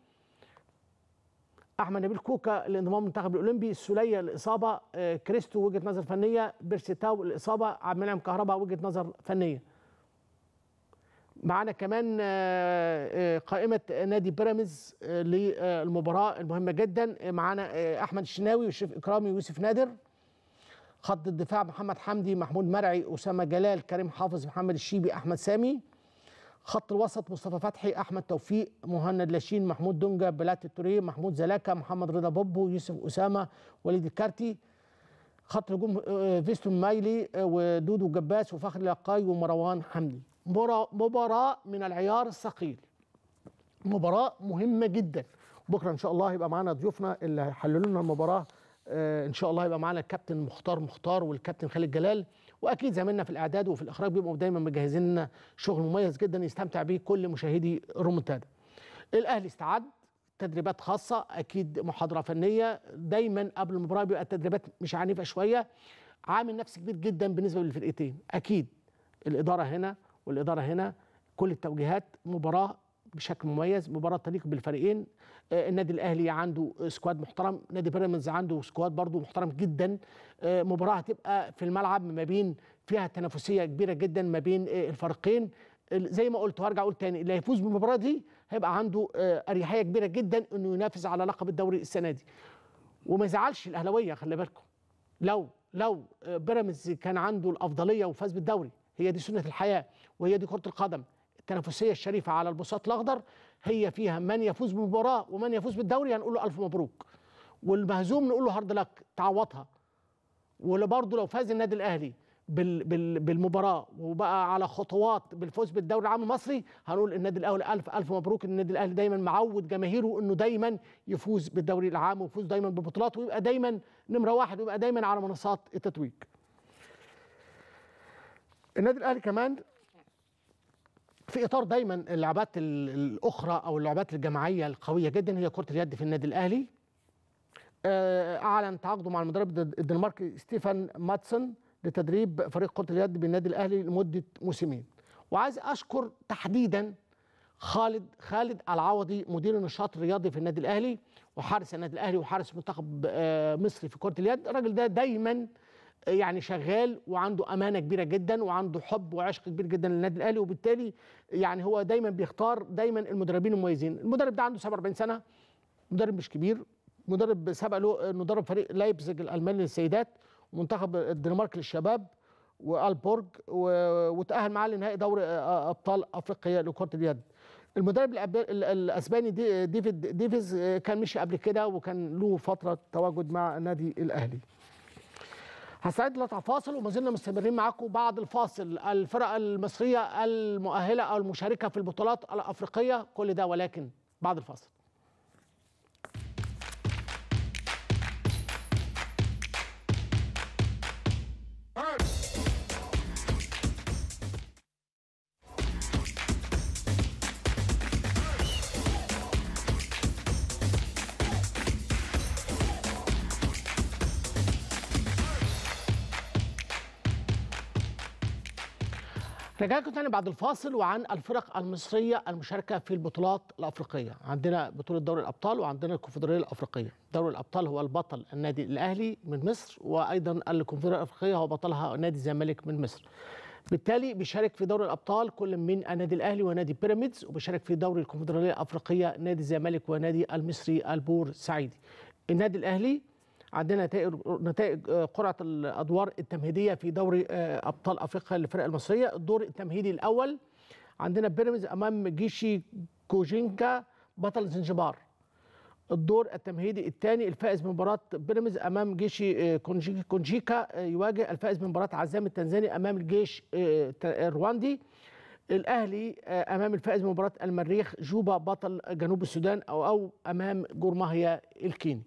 احمد نبيل كوكا لانضمام المنتخب الاولمبي السوليه الاصابه آه، كريستو وجهه نظر فنيه بيرسيتاو الاصابه عبد المنعم كهرباء وجهه نظر فنيه معانا كمان آه، آه، قائمة نادي بيراميدز آه، للمباراة المهمة جدا معانا أحمد الشناوي وشريف إكرامي ويوسف نادر خط الدفاع محمد حمدي محمود مرعي أسامة جلال كريم حافظ محمد الشيبي أحمد سامي خط الوسط مصطفى فتحي أحمد توفيق مهند لاشين محمود دونجا بلات التوري محمود زلاكا محمد رضا بوبو يوسف أسامة وليد الكارتي خط الهجوم فيستون مايلي ودودو جباس وفخر لقاي ومروان حمدي مباراة من العيار الثقيل مباراة مهمة جدا بكرة إن شاء الله هيبقى معانا ضيوفنا اللي هيحللوا لنا المباراة آه، إن شاء الله هيبقى معانا الكابتن مختار مختار والكابتن خالد جلال واكيد زميلنا في الاعداد وفي الاخراج بيبقوا دايما مجهزين لنا شغل مميز جدا يستمتع بيه كل مشاهدي رومنتادا الاهلي استعد تدريبات خاصه اكيد محاضره فنيه دايما قبل المباراه بيبقى التدريبات مش عنيفه شويه عامل نفسي كبير جدا بالنسبه للفرقتين اكيد الاداره هنا والإدارة هنا كل التوجيهات مباراة بشكل مميز مباراة تليق بالفريقين آه، النادي الأهلي عنده سكواد محترم نادي بيراميدز عنده سكواد برضه محترم جدا آه، مباراة هتبقى في الملعب ما بين فيها تنافسية كبيرة جدا ما بين آه، الفريقين زي ما قلت وارجع اقول تاني اللي هيفوز بالمباراه دي هيبقى عنده اريحيه كبيره جدا انه ينافس على لقب الدوري السنه دي وما يزعلش الاهلاويه خلي بالكم لو لو بيراميدز كان عنده الافضليه وفاز بالدوري هي دي سنه الحياه وهي دي كرة القدم التنافسية الشريفة على البساط الأخضر هي فيها من يفوز بالمباراة ومن يفوز بالدوري هنقول له ألف مبروك والمهزوم نقول له هارد لك تعوضها وبرضه لو فاز النادي الأهلي بال بال بالمباراه وبقى على خطوات بالفوز بالدوري العام المصري هنقول النادي الاهلي الف الف مبروك النادي الاهلي دايما معود جماهيره انه دايما يفوز بالدوري العام ويفوز دايما بالبطولات ويبقى دايما نمره واحد ويبقى دايما على منصات التتويج. النادي الاهلي كمان في اطار دايما اللعبات الاخرى او اللعبات الجماعيه القويه جدا هي كره اليد في النادي الاهلي آه، اعلن تعاقده مع المدرب الدنماركي ستيفان ماتسون لتدريب فريق كره اليد بالنادي الاهلي لمده موسمين وعايز اشكر تحديدا خالد خالد العوضي مدير النشاط الرياضي في النادي الاهلي وحارس النادي الاهلي وحارس منتخب آه، مصر في كره اليد الراجل ده دايما يعني شغال وعنده امانه كبيره جدا وعنده حب وعشق كبير جدا للنادي الاهلي وبالتالي يعني هو دايما بيختار دايما المدربين المميزين المدرب ده عنده 47 سنه مدرب مش كبير مدرب سبق له انه درب فريق لايبزيج الالماني للسيدات ومنتخب الدنمارك للشباب والبورج وتاهل معاه لنهائي دوري ابطال افريقيا لكره اليد المدرب الاسباني دي ديفيد ديفيز كان مشي قبل كده وكان له فتره تواجد مع النادي الاهلي هستعد فاصل وما زلنا مستمرين معاكم بعد الفاصل الفرق المصريه المؤهله او المشاركه في البطولات الافريقيه كل ده ولكن بعد الفاصل رجعكم تاني بعد الفاصل وعن الفرق المصريه المشاركه في البطولات الافريقيه، عندنا بطوله دوري الابطال وعندنا الكونفدراليه الافريقيه، دوري الابطال هو البطل النادي الاهلي من مصر وايضا الكونفدراليه الافريقيه هو بطلها نادي الزمالك من مصر. بالتالي بيشارك في دوري الابطال كل من النادي الاهلي ونادي بيراميدز وبيشارك في دوري الكونفدراليه الافريقيه نادي الزمالك ونادي المصري البور سعيدي. النادي الاهلي عندنا نتائج نتائج آه، قرعه الادوار التمهيديه في دوري آه، ابطال افريقيا للفرق المصريه الدور التمهيدي الاول عندنا بيراميدز امام جيشي كوجينكا بطل زنجبار الدور التمهيدي الثاني الفائز من مباراه بيراميدز امام جيشي آه، كونجيكا يواجه الفائز من مباراه عزام التنزاني امام الجيش الرواندي الاهلي امام الفائز من مباراه المريخ جوبا بطل جنوب السودان او او امام جورماهيا الكيني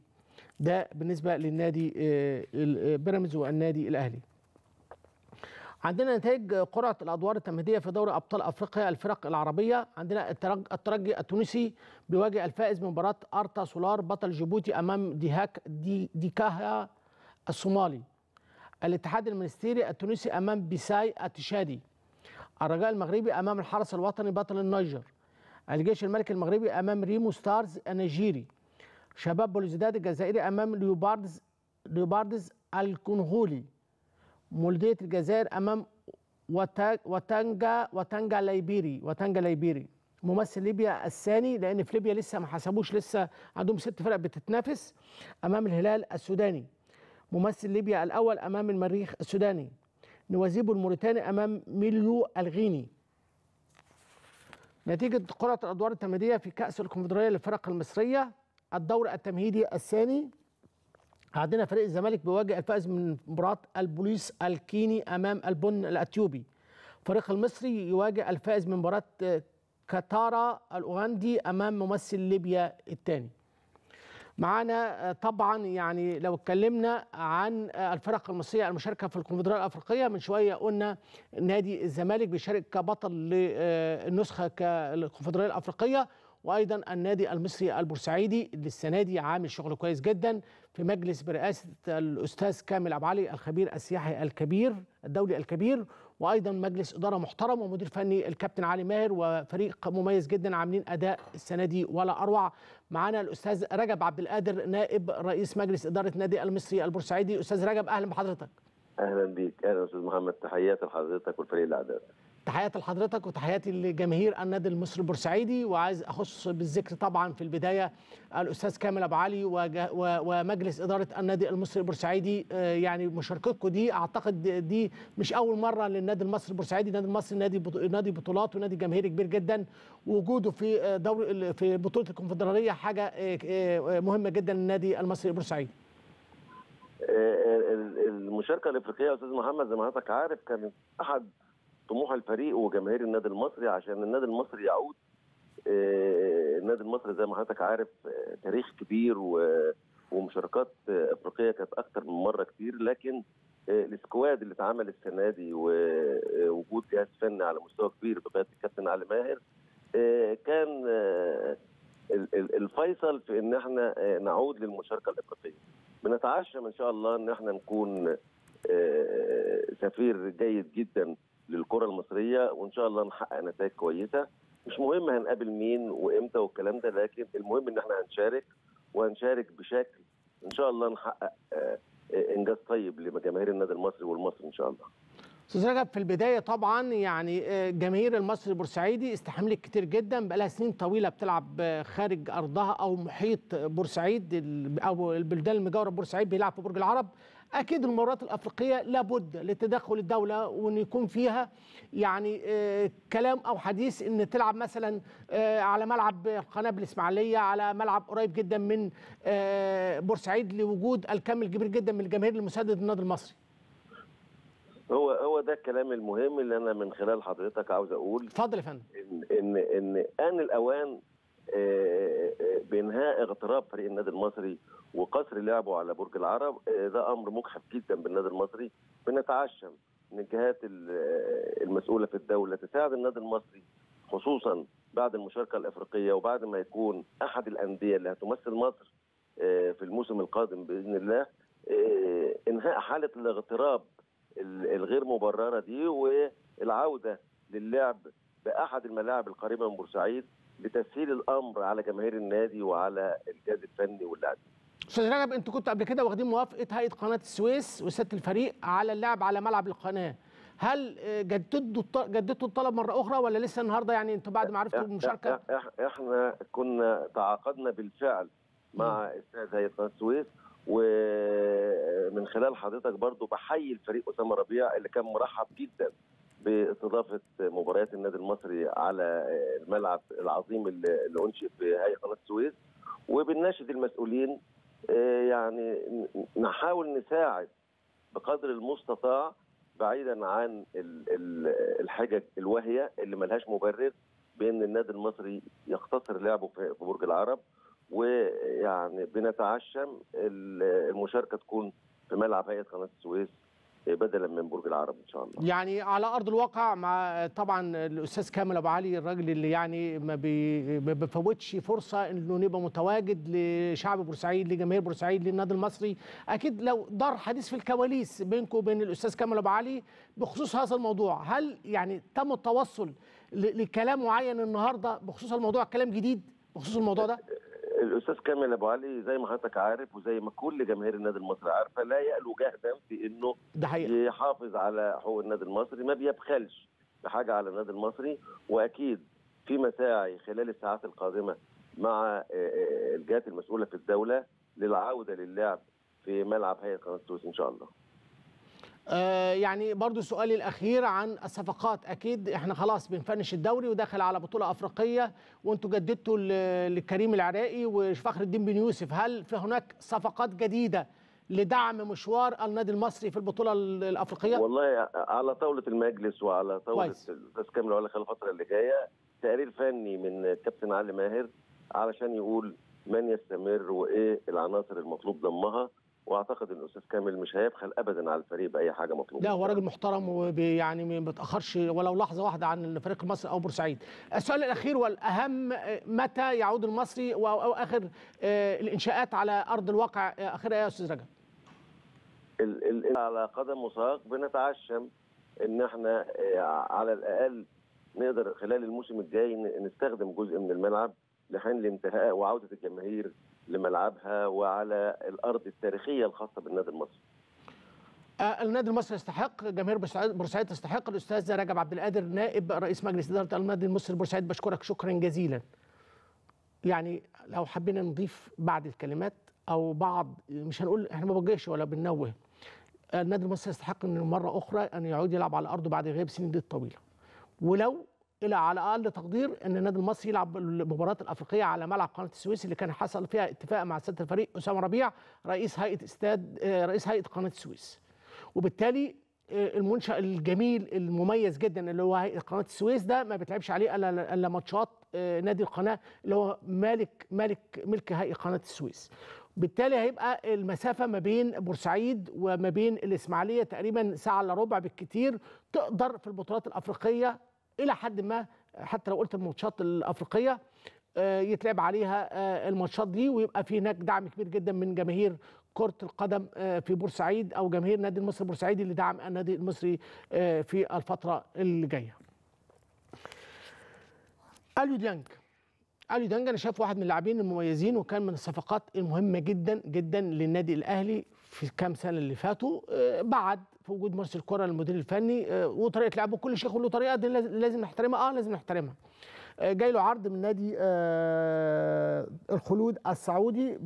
ده بالنسبه للنادي آه، آه، بيراميدز والنادي الاهلي عندنا نتائج قرعة الأدوار التمهيدية في دوري أبطال أفريقيا الفرق العربية عندنا الترجي التونسي بيواجه الفائز من مباراة أرتا سولار بطل جيبوتي أمام ديهاك دي ديكاها الصومالي الاتحاد المنستيري التونسي أمام بيساي التشادي الرجاء المغربي أمام الحرس الوطني بطل النيجر الجيش الملكي المغربي أمام ريمو ستارز النيجيري شباب بلوزداد الجزائري أمام ليوباردز ليوباردز الكونغولي مولودية الجزائر أمام وتانجا وتانجا ليبيري وتانجا ليبيري ممثل ليبيا الثاني لأن في ليبيا لسه ما حسبوش لسه عندهم ست فرق بتتنافس أمام الهلال السوداني ممثل ليبيا الأول أمام المريخ السوداني نوازيبو الموريتاني أمام ميليو الغيني نتيجة قرعة الأدوار التمهيدية في كأس الكونفدرالية للفرق المصرية الدور التمهيدي الثاني عندنا فريق الزمالك بيواجه الفائز من مباراه البوليس الكيني امام البن الاثيوبي فريق المصري يواجه الفائز من مباراه كاتارا الاوغندي امام ممثل ليبيا الثاني معانا طبعا يعني لو اتكلمنا عن الفرق المصريه المشاركه في الكونفدراليه الافريقيه من شويه قلنا نادي الزمالك بيشارك كبطل للنسخه كالكونفدراليه الافريقيه وايضا النادي المصري البورسعيدي اللي السنه دي عامل شغل كويس جدا في مجلس برئاسه الاستاذ كامل ابو علي الخبير السياحي الكبير الدولي الكبير وايضا مجلس اداره محترم ومدير فني الكابتن علي ماهر وفريق مميز جدا عاملين اداء السنه دي ولا اروع معانا الاستاذ رجب عبد القادر نائب رئيس مجلس اداره نادي المصري البورسعيدي استاذ رجب اهلا بحضرتك اهلا بيك اهلا استاذ محمد تحياتي لحضرتك والفريق الاعداد تحياتي لحضرتك وتحياتي لجماهير النادي المصري البورسعيدي وعايز اخص بالذكر طبعا في البدايه الاستاذ كامل ابو علي ومجلس اداره النادي المصري البورسعيدي آه، يعني مشاركتكم دي اعتقد دي مش اول مره للنادي المصري البورسعيدي النادي المصري نادي نادي بطولات ونادي جماهيري كبير جدا وجوده في آه، دوري في بطوله الكونفدراليه حاجه آه، مهمه جدا للنادي المصري البورسعيدي المشاركه الافريقيه يا استاذ محمد زي ما حضرتك عارف كانت احد طموح الفريق وجماهير النادي المصري عشان النادي المصري يعود آه، النادي المصري زي ما حضرتك عارف آه، تاريخ كبير ومشاركات افريقيه كانت اكتر من مره كتير لكن آه، السكواد اللي اتعمل السنه دي ووجود جهاز فني على مستوى كبير بقياده الكابتن علي ماهر كان الفيصل في ان احنا نعود للمشاركه الافريقيه. بنتعشم ان شاء الله ان احنا نكون سفير جيد جدا للكره المصريه وان شاء الله نحقق نتائج كويسه مش مهم هنقابل مين وامتى والكلام ده لكن المهم ان احنا هنشارك وهنشارك بشكل ان شاء الله نحقق آه، آه، انجاز طيب لجماهير النادي المصري والمصري ان شاء الله استاذ رجب في البدايه طبعا يعني آه، جماهير المصري البورسعيدي استحملت كتير جدا بقى لها سنين طويله بتلعب خارج ارضها او محيط بورسعيد او البلدان المجاوره بورسعيد بيلعب في برج العرب اكيد الممرات الافريقيه لابد لتدخل الدوله وان يكون فيها يعني آه، كلام او حديث ان تلعب مثلا آه، على ملعب قنابل الاسماعيليه على ملعب قريب جدا من آه، بورسعيد لوجود الكم الكبير جدا من الجماهير المسدد النادي المصري هو هو ده الكلام المهم اللي انا من خلال حضرتك عاوز اقول اتفضل يا فندم ان ان ان ان الاوان آه، آه، بانهاء اغتراب فريق النادي المصري وقصر لعبه على برج العرب آه، ده امر مجحف جدا بالنادي المصري بنتعشم ان الجهات المسؤوله في الدوله تساعد النادي المصري خصوصا بعد المشاركه الافريقيه وبعد ما يكون احد الانديه اللي هتمثل مصر في الموسم القادم باذن الله انهاء حاله الاغتراب الغير مبرره دي والعوده للعب باحد الملاعب القريبه من بورسعيد لتسهيل الامر على جماهير النادي وعلى الجهاز الفني واللاعبين. استاذ رجب انتوا كنتوا قبل كده واخدين موافقه هيئه قناه السويس وسياده الفريق على اللعب على ملعب القناه. هل آه، جددتوا جددتوا الطلب مره اخرى ولا لسه النهارده يعني انتوا بعد ما عرفتوا المشاركه؟ احنا كنا تعاقدنا بالفعل مع استاذ هيئه قناه السويس ومن خلال حضرتك برضو بحيي الفريق اسامه ربيع اللي كان مرحب جدا باستضافه مباريات النادي المصري على الملعب العظيم اللي انشئ في هيئه قناه السويس وبنناشد المسؤولين آه، يعني نحاول نساعد بقدر المستطاع بعيدا عن الحجج الواهيه اللي ملهاش مبرر بان النادي المصري يقتصر لعبه في برج العرب ويعني بنتعشم المشاركه تكون في ملعب هيئه قناه السويس بدلا من برج العرب ان شاء الله يعني على ارض الواقع مع طبعا الاستاذ كامل ابو علي الراجل اللي يعني ما, بيفوتش فرصه انه نبقى متواجد لشعب بورسعيد لجماهير بورسعيد للنادي المصري اكيد لو دار حديث في الكواليس بينكم وبين الاستاذ كامل ابو علي بخصوص هذا الموضوع هل يعني تم التوصل لكلام معين النهارده بخصوص الموضوع كلام جديد بخصوص الموضوع ده الاستاذ كامل ابو علي زي ما حضرتك عارف وزي ما كل جماهير النادي المصري عارفه لا يألو جهدا في انه ده يحافظ على حقوق النادي المصري ما بيبخلش بحاجه على النادي المصري واكيد في مساعي خلال الساعات القادمه مع آه، آه، الجهات المسؤوله في الدوله للعوده للعب في ملعب هيئه قناه السويس ان شاء الله آه، يعني برضو سؤالي الأخير عن الصفقات أكيد إحنا خلاص بنفنش الدوري وداخل على بطولة أفريقية وأنتوا جددتوا لكريم العراقي وفخر الدين بن يوسف هل في هناك صفقات جديدة لدعم مشوار النادي المصري في البطولة الأفريقية؟ والله آه، على طاولة المجلس وعلى طاولة الأستاذ كامل وعلى خلال الفترة اللي جاية تقرير فني من كابتن علي ماهر علشان يقول من يستمر وإيه العناصر المطلوب ضمها واعتقد ان الاستاذ كامل مش هيبخل ابدا على الفريق باي حاجه مطلوبه لا هو راجل محترم ويعني ما بتاخرش ولو لحظه واحده عن الفريق المصري او بورسعيد السؤال الاخير والاهم متى يعود المصري او اخر آه، الانشاءات على ارض الواقع آه، اخرها يا استاذ رجب ال ال على قدم وساق بنتعشم ان احنا آه، على الاقل نقدر خلال الموسم الجاي نستخدم جزء من الملعب لحين الانتهاء وعوده الجماهير لملعبها وعلى الارض التاريخيه الخاصه بالنادي المصري. آه، النادي المصري يستحق جماهير بورسعيد تستحق الاستاذ رجب عبد القادر نائب رئيس مجلس اداره النادي المصري بورسعيد بشكرك شكرا جزيلا. يعني لو حبينا نضيف بعض الكلمات او بعض مش هنقول احنا ما بنجيش ولا بننوه. النادي المصري يستحق ان مره اخرى ان يعود يلعب على ارضه بعد غياب سنين دي الطويله. ولو الى على اقل تقدير ان النادي المصري يلعب المباراه الافريقيه على ملعب قناه السويس اللي كان حصل فيها اتفاق مع سياده الفريق اسامه ربيع رئيس هيئه استاد آه، رئيس هيئه قناه السويس وبالتالي آه، المنشا الجميل المميز جدا اللي هو قناه السويس ده ما بيتلعبش عليه الا الا ماتشات آه، نادي القناه اللي هو مالك مالك ملك هيئه قناه السويس بالتالي هيبقى المسافه ما بين بورسعيد وما بين الاسماعيليه تقريبا ساعه الا ربع بالكتير تقدر في البطولات الافريقيه الى حد ما حتى لو قلت الماتشات الافريقيه آه، يتلعب عليها آه، الماتشات دي ويبقى في هناك دعم كبير جدا من جماهير كره القدم آه، في بورسعيد او جماهير نادي المصري البورسعيدي اللي دعم النادي المصري في الفتره اللي جايه. اليو ديانج اليو ديانج انا شايف واحد من اللاعبين المميزين وكان من الصفقات المهمه جدا جدا للنادي الاهلي في الكام سنه اللي فاتوا بعد في وجود مارسيل الكرة المدير الفني آه، وطريقه لعبه كل شيخ له طريقه دي لازم نحترمها اه لازم نحترمها آه، جاي له عرض من نادي آه، الخلود السعودي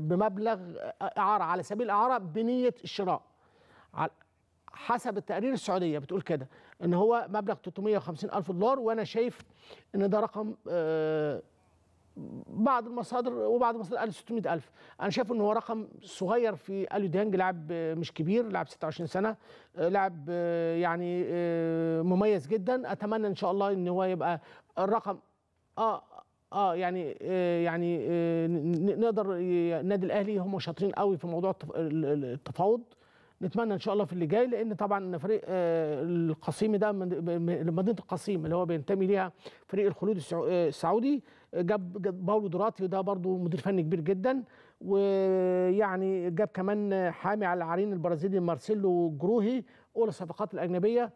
بمبلغ اعاره على سبيل الاعاره بنيه الشراء حسب التقرير السعوديه بتقول كده ان هو مبلغ 350 الف دولار وانا شايف ان ده رقم بعض المصادر وبعض المصادر قالوا 600000 انا شايف ان هو رقم صغير في اليو ديانج لاعب مش كبير لاعب 26 سنه آه، لاعب آه، يعني آه، مميز جدا اتمنى ان شاء الله ان هو يبقى الرقم اه اه يعني آه يعني آه نقدر النادي الاهلي هم شاطرين قوي في موضوع التفاوض نتمنى ان شاء الله في اللي جاي لان طبعا فريق آه القصيم ده مدينه القصيم اللي هو بينتمي ليها فريق الخلود السعودي جاب, باولو دوراتي وده برضو مدير فني كبير جدا ويعني جاب كمان حامي على العرين البرازيلي مارسيلو جروهي اولى الصفقات الاجنبيه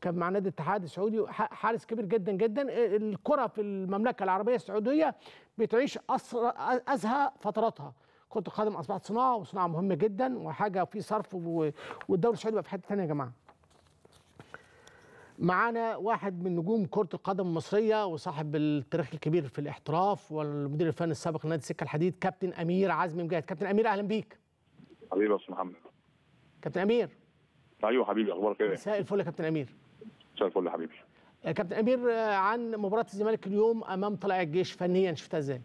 كان مع نادي الاتحاد السعودي حارس كبير جدا جدا الكره في المملكه العربيه السعوديه بتعيش ازهى فتراتها كره القدم اصبحت صناعه وصناعه مهمه جدا وحاجه في صرف والدوري السعودي بقى في حته ثانيه يا جماعه معانا واحد من نجوم كرة القدم المصرية وصاحب التاريخ الكبير في الاحتراف والمدير الفني السابق لنادي السكة الحديد كابتن أمير عزمي مجاهد كابتن أمير أهلا بيك حبيبي يا أستاذ محمد كابتن أمير أيوه حبيبي أخبارك إيه مساء الفل يا كابتن أمير مساء الفل يا حبيبي آه، كابتن أمير آه، عن مباراة الزمالك اليوم أمام طلائع الجيش فنيا شفتها إزاي؟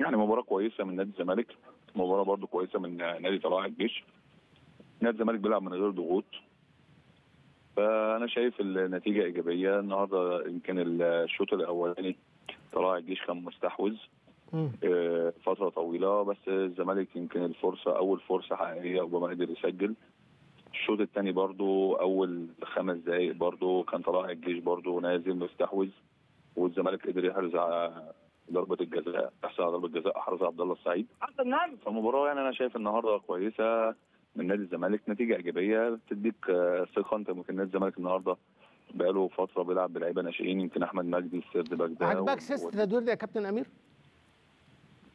يعني مباراة كويسة من نادي الزمالك مباراة برضه كويسة من نادي طلائع الجيش نادي الزمالك بيلعب من غير ضغوط فانا شايف النتيجه ايجابيه النهارده يمكن الشوط الاولاني طلع الجيش كان مستحوذ آه، فتره طويله بس الزمالك يمكن الفرصه اول فرصه حقيقيه ربما قدر يسجل الشوط الثاني برضو اول خمس دقائق برضو كان طلائع الجيش برضو نازل مستحوذ والزمالك قدر يحرز على ضربه الجزاء تحصل على ضربه جزاء أحرزها عبد الله السعيد فمباراة يعني انا شايف النهارده كويسه من نادي الزمالك نتيجه ايجابيه تديك ثقه آه، انت ممكن نادي الزمالك النهارده بقاله فتره بيلعب بلعيبه ناشئين يمكن احمد مجدي السرد باك ده عجبك سيست التدوير ده يا كابتن امير؟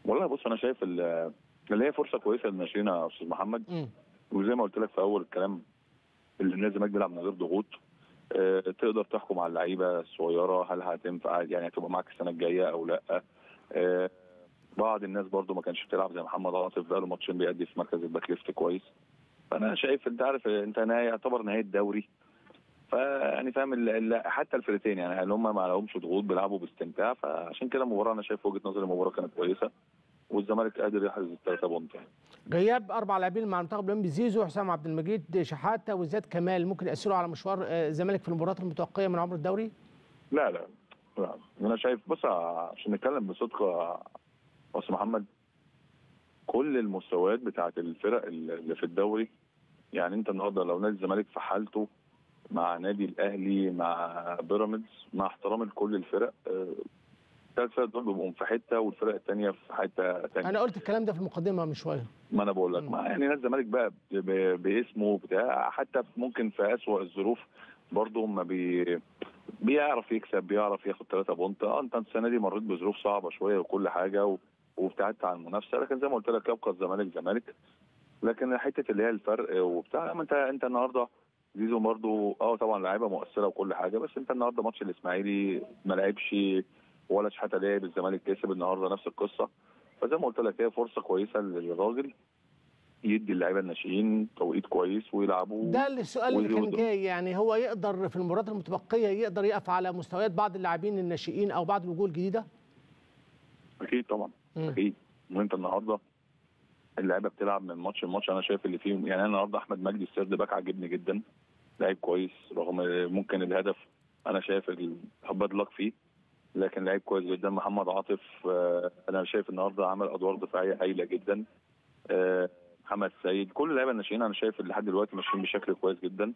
والله بص انا شايف اللي هي فرصه كويسه للناشئين يا استاذ محمد م. وزي ما قلت لك في اول الكلام اللي نادي الزمالك بيلعب من غير ضغوط أه تقدر تحكم على اللعيبه الصغيره هل هتنفع يعني هتبقى معاك السنه الجايه او لا أه بعض الناس برضو ما كانش بتلعب زي محمد عاطف بقاله ماتشين بيأدي في مركز الباك ليفت كويس فانا شايف انت عارف انت يعتبر نهايه دوري فيعني فاهم حتى الفرقتين يعني اللي هم ما لهمش ضغوط بيلعبوا باستمتاع فعشان كده المباراه انا شايف وجهه نظري المباراه كانت كويسه والزمالك قادر يحرز الثلاثه بونت يعني. غياب اربع لاعبين مع منتخب الاولمبي زيزو حسام عبد المجيد شحاته وزياد كمال ممكن ياثروا على مشوار آه، الزمالك في المباريات المتوقعه من عمر الدوري؟ لا لا لا انا شايف بص عشان نتكلم بصدق بص محمد كل المستويات بتاعت الفرق اللي في الدوري يعني انت النهارده لو نادي الزمالك في حالته مع نادي الاهلي مع بيراميدز مع احترام لكل الفرق الثلاث آه، فرق دول بيبقوا في حته والفرق الثانيه في حته ثانيه انا قلت الكلام ده في المقدمه من شويه ما انا بقول لك يعني نادي الزمالك بقى باسمه بتاع حتى ممكن في اسوء الظروف برضه ما بي بيعرف يكسب بيعرف ياخد ثلاثة بونت اه انت السنه دي مريت بظروف صعبه شويه وكل حاجه و... وابتعدت عن المنافسه لكن زي ما قلت لك يبقى الزمالك زمالك لكن حته اللي هي الفرق وبتاع ما انت انت النهارده زيزو برضه اه طبعا لعيبه مؤثره وكل حاجه بس انت النهارده ماتش الاسماعيلي ما لعبش ولا شحاته لعب الزمالك كسب النهارده نفس القصه فزي ما قلت لك هي فرصه كويسه للراجل يدي اللعيبه الناشئين توقيت كويس ويلعبوا ده السؤال اللي كان جاي يعني هو يقدر في المباريات المتبقيه يقدر يقف على مستويات بعض اللاعبين الناشئين او بعض الوجوه الجديده؟ اكيد طبعا اكيد وانت النهارده اللعيبه بتلعب من ماتش لماتش انا شايف اللي فيهم يعني انا النهارده احمد مجدي السرد باك عجبني جدا لعيب كويس رغم ممكن الهدف انا شايف الباد لك فيه لكن لعيب كويس جدا محمد عاطف آه، انا شايف النهارده عمل ادوار دفاعيه هايله جدا محمد آه، سيد كل اللعيبه الناشئين انا شايف لحد دلوقتي ماشيين بشكل كويس جدا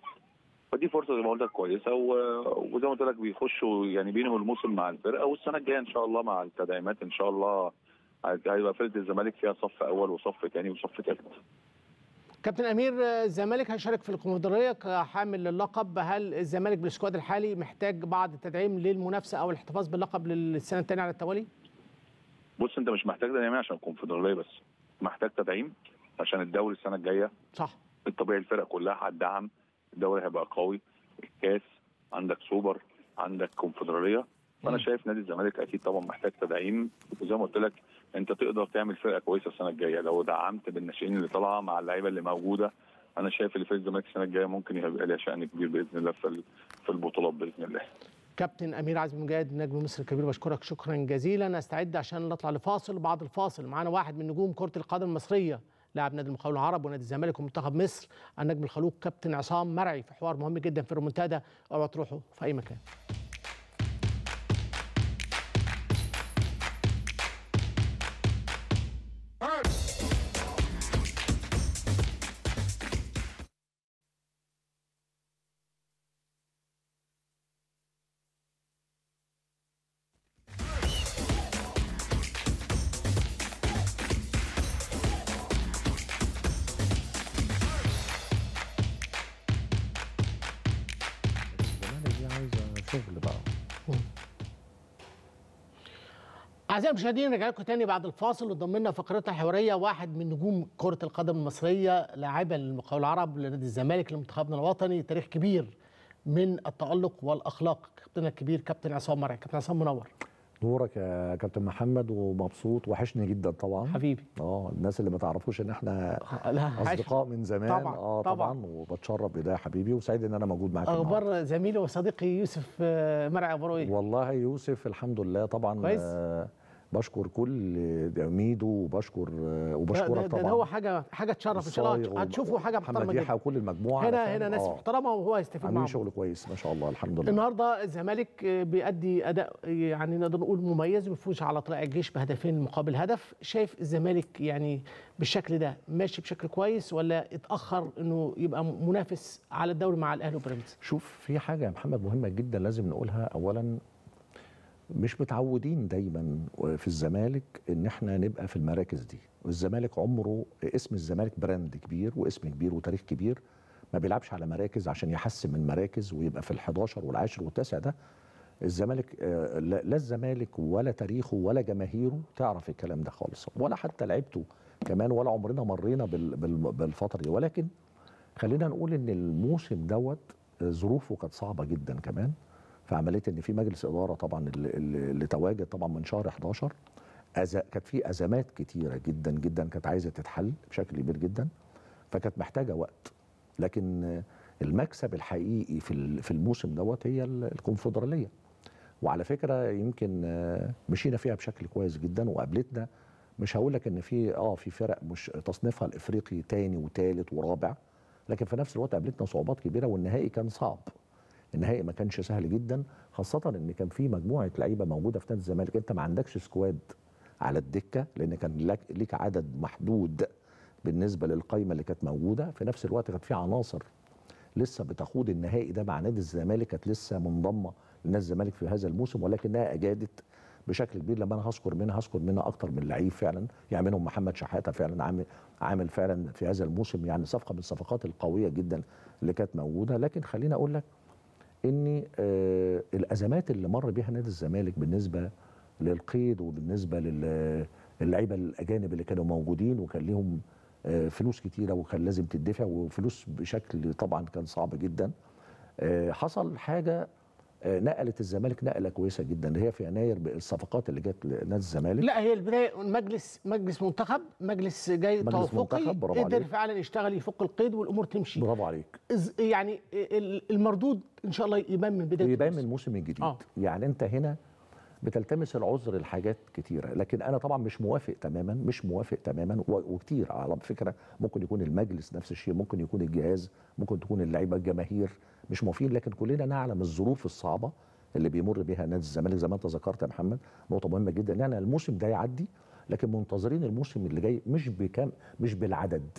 فدي فرصه زي ما قلت لك كويسه وزي ما قلت لك بيخشوا يعني بينهوا الموسم مع الفرقه والسنه الجايه ان شاء الله مع التدعيمات ان شاء الله هيبقى فرقه الزمالك فيها صف اول وصف ثاني وصف ثالث كابتن امير الزمالك هيشارك في الكونفدراليه كحامل اللقب هل الزمالك بالسكواد الحالي محتاج بعض التدعيم للمنافسه او الاحتفاظ باللقب للسنه الثانيه على التوالي؟ بص انت مش محتاج تدعيم عشان الكونفدراليه بس محتاج تدعيم عشان الدوري السنه الجايه صح الطبيعي الفرق كلها هتدعم الدوري هيبقى قوي الكاس عندك سوبر عندك كونفدراليه فانا شايف نادي الزمالك اكيد طبعا محتاج تدعيم وزي ما قلت لك انت تقدر تعمل فرقه كويسه السنه الجايه لو دعمت بالناشئين اللي طالعه مع اللعيبه اللي موجوده انا شايف اللي فريق الزمالك السنه الجايه ممكن يبقى له شان كبير باذن الله في البطولات باذن الله. كابتن امير عزمي مجاهد نجم مصر الكبير بشكرك شكرا جزيلا استعد عشان نطلع لفاصل بعد الفاصل معانا واحد من نجوم كره القدم المصريه لاعب نادي المقاول العرب ونادي الزمالك ومنتخب مصر النجم الخلوق كابتن عصام مرعي في حوار مهم جدا في الرومنتادا اوعى تروحوا في اي مكان. أعزائي المشاهدين رجع لكم تاني بعد الفاصل وضمنا فقرتنا الحوارية واحد من نجوم كرة القدم المصرية لاعبا للمقاول العرب لنادي الزمالك لمنتخبنا الوطني تاريخ كبير من التألق والأخلاق كابتننا الكبير كابتن عصام مرعي كابتن عصام منور نورك يا كابتن محمد ومبسوط وحشني جدا طبعا حبيبي اه الناس اللي ما تعرفوش ان احنا آه، اصدقاء من زمان طبعا اه طبعا, طبعا. وبتشرف بده يا حبيبي وسعيد ان انا موجود معاك اخبار زميلي وصديقي يوسف آه، مرعي ابو والله يوسف الحمد لله طبعا كويس آه بشكر كل ميدو وبشكر وبشكرك ده ده طبعا ده هو حاجه حاجه تشرف ان شاء الله هتشوفوا حاجه محترمه جدا وكل المجموعه هنا هنا ناس آه. محترمه وهو هيستفيد معاهم عاملين شغل كويس ما شاء الله الحمد لله النهارده الزمالك بيأدي اداء يعني نقدر نقول مميز بيفوز على طلائع الجيش بهدفين مقابل هدف شايف الزمالك يعني بالشكل ده ماشي بشكل كويس ولا اتاخر انه يبقى منافس على الدوري مع الاهلي وبيراميدز شوف في حاجه يا محمد مهمه جدا لازم نقولها اولا مش متعودين دايما في الزمالك ان احنا نبقى في المراكز دي والزمالك عمره اسم الزمالك براند كبير واسم كبير وتاريخ كبير ما بيلعبش على مراكز عشان يحسن من مراكز ويبقى في ال11 وال10 والتاسع ده الزمالك آه، لا الزمالك ولا تاريخه ولا جماهيره تعرف الكلام ده خالص ولا حتى لعبته كمان ولا عمرنا مرينا بالفتره دي ولكن خلينا نقول ان الموسم دوت آه، ظروفه كانت صعبه جدا كمان في عمليه ان في مجلس اداره طبعا اللي تواجد طبعا من شهر 11 أز... كانت في ازمات كتيره جدا جدا كانت عايزه تتحل بشكل كبير جدا فكانت محتاجه وقت لكن المكسب الحقيقي في في الموسم دوت هي الكونفدراليه وعلى فكره يمكن مشينا فيها بشكل كويس جدا وقابلتنا مش هقول لك ان في اه في فرق مش تصنيفها الافريقي تاني وتالت ورابع لكن في نفس الوقت قابلتنا صعوبات كبيره والنهائي كان صعب النهائي ما كانش سهل جدا خاصه ان كان في مجموعه لعيبه موجوده في نادي الزمالك انت ما عندكش سكواد على الدكه لان كان لك ليك عدد محدود بالنسبه للقايمه اللي كانت موجوده في نفس الوقت كانت في عناصر لسه بتخوض النهائي ده مع نادي الزمالك كانت لسه منضمه لنادي الزمالك في هذا الموسم ولكنها اجادت بشكل كبير لما انا هذكر منها هذكر منها اكتر من لعيب فعلا يعني منهم محمد شحاته فعلا عامل عامل فعلا في هذا الموسم يعني صفقه من الصفقات القويه جدا اللي كانت موجوده لكن خليني اقول لك ان آه، الازمات اللي مر بيها نادي الزمالك بالنسبه للقيد وبالنسبه للعيبه الاجانب اللي كانوا موجودين وكان ليهم آه، فلوس كتيره وكان لازم تدفع وفلوس بشكل طبعا كان صعب جدا آه، حصل حاجه آه، نقلت الزمالك نقله كويسه جدا اللي هي في يناير بالصفقات اللي جت لنادي الزمالك لا هي البدايه مجلس مجلس منتخب مجلس جاي مجلس توافقي قدر فعلا يشتغل يفك القيد والامور تمشي برافو عليك يعني المردود ان شاء الله يبان من بدايه يبان من الموسم الجديد آه. يعني انت هنا بتلتمس العذر لحاجات كتيره لكن انا طبعا مش موافق تماما مش موافق تماما وكتير على فكره ممكن يكون المجلس نفس الشيء ممكن يكون الجهاز ممكن تكون اللعيبه الجماهير مش موافقين لكن كلنا نعلم الظروف الصعبه اللي بيمر بها نادي الزمالك زي ما انت ذكرت يا محمد نقطه مهمه جدا ان يعني الموسم ده يعدي لكن منتظرين الموسم اللي جاي مش بكم مش بالعدد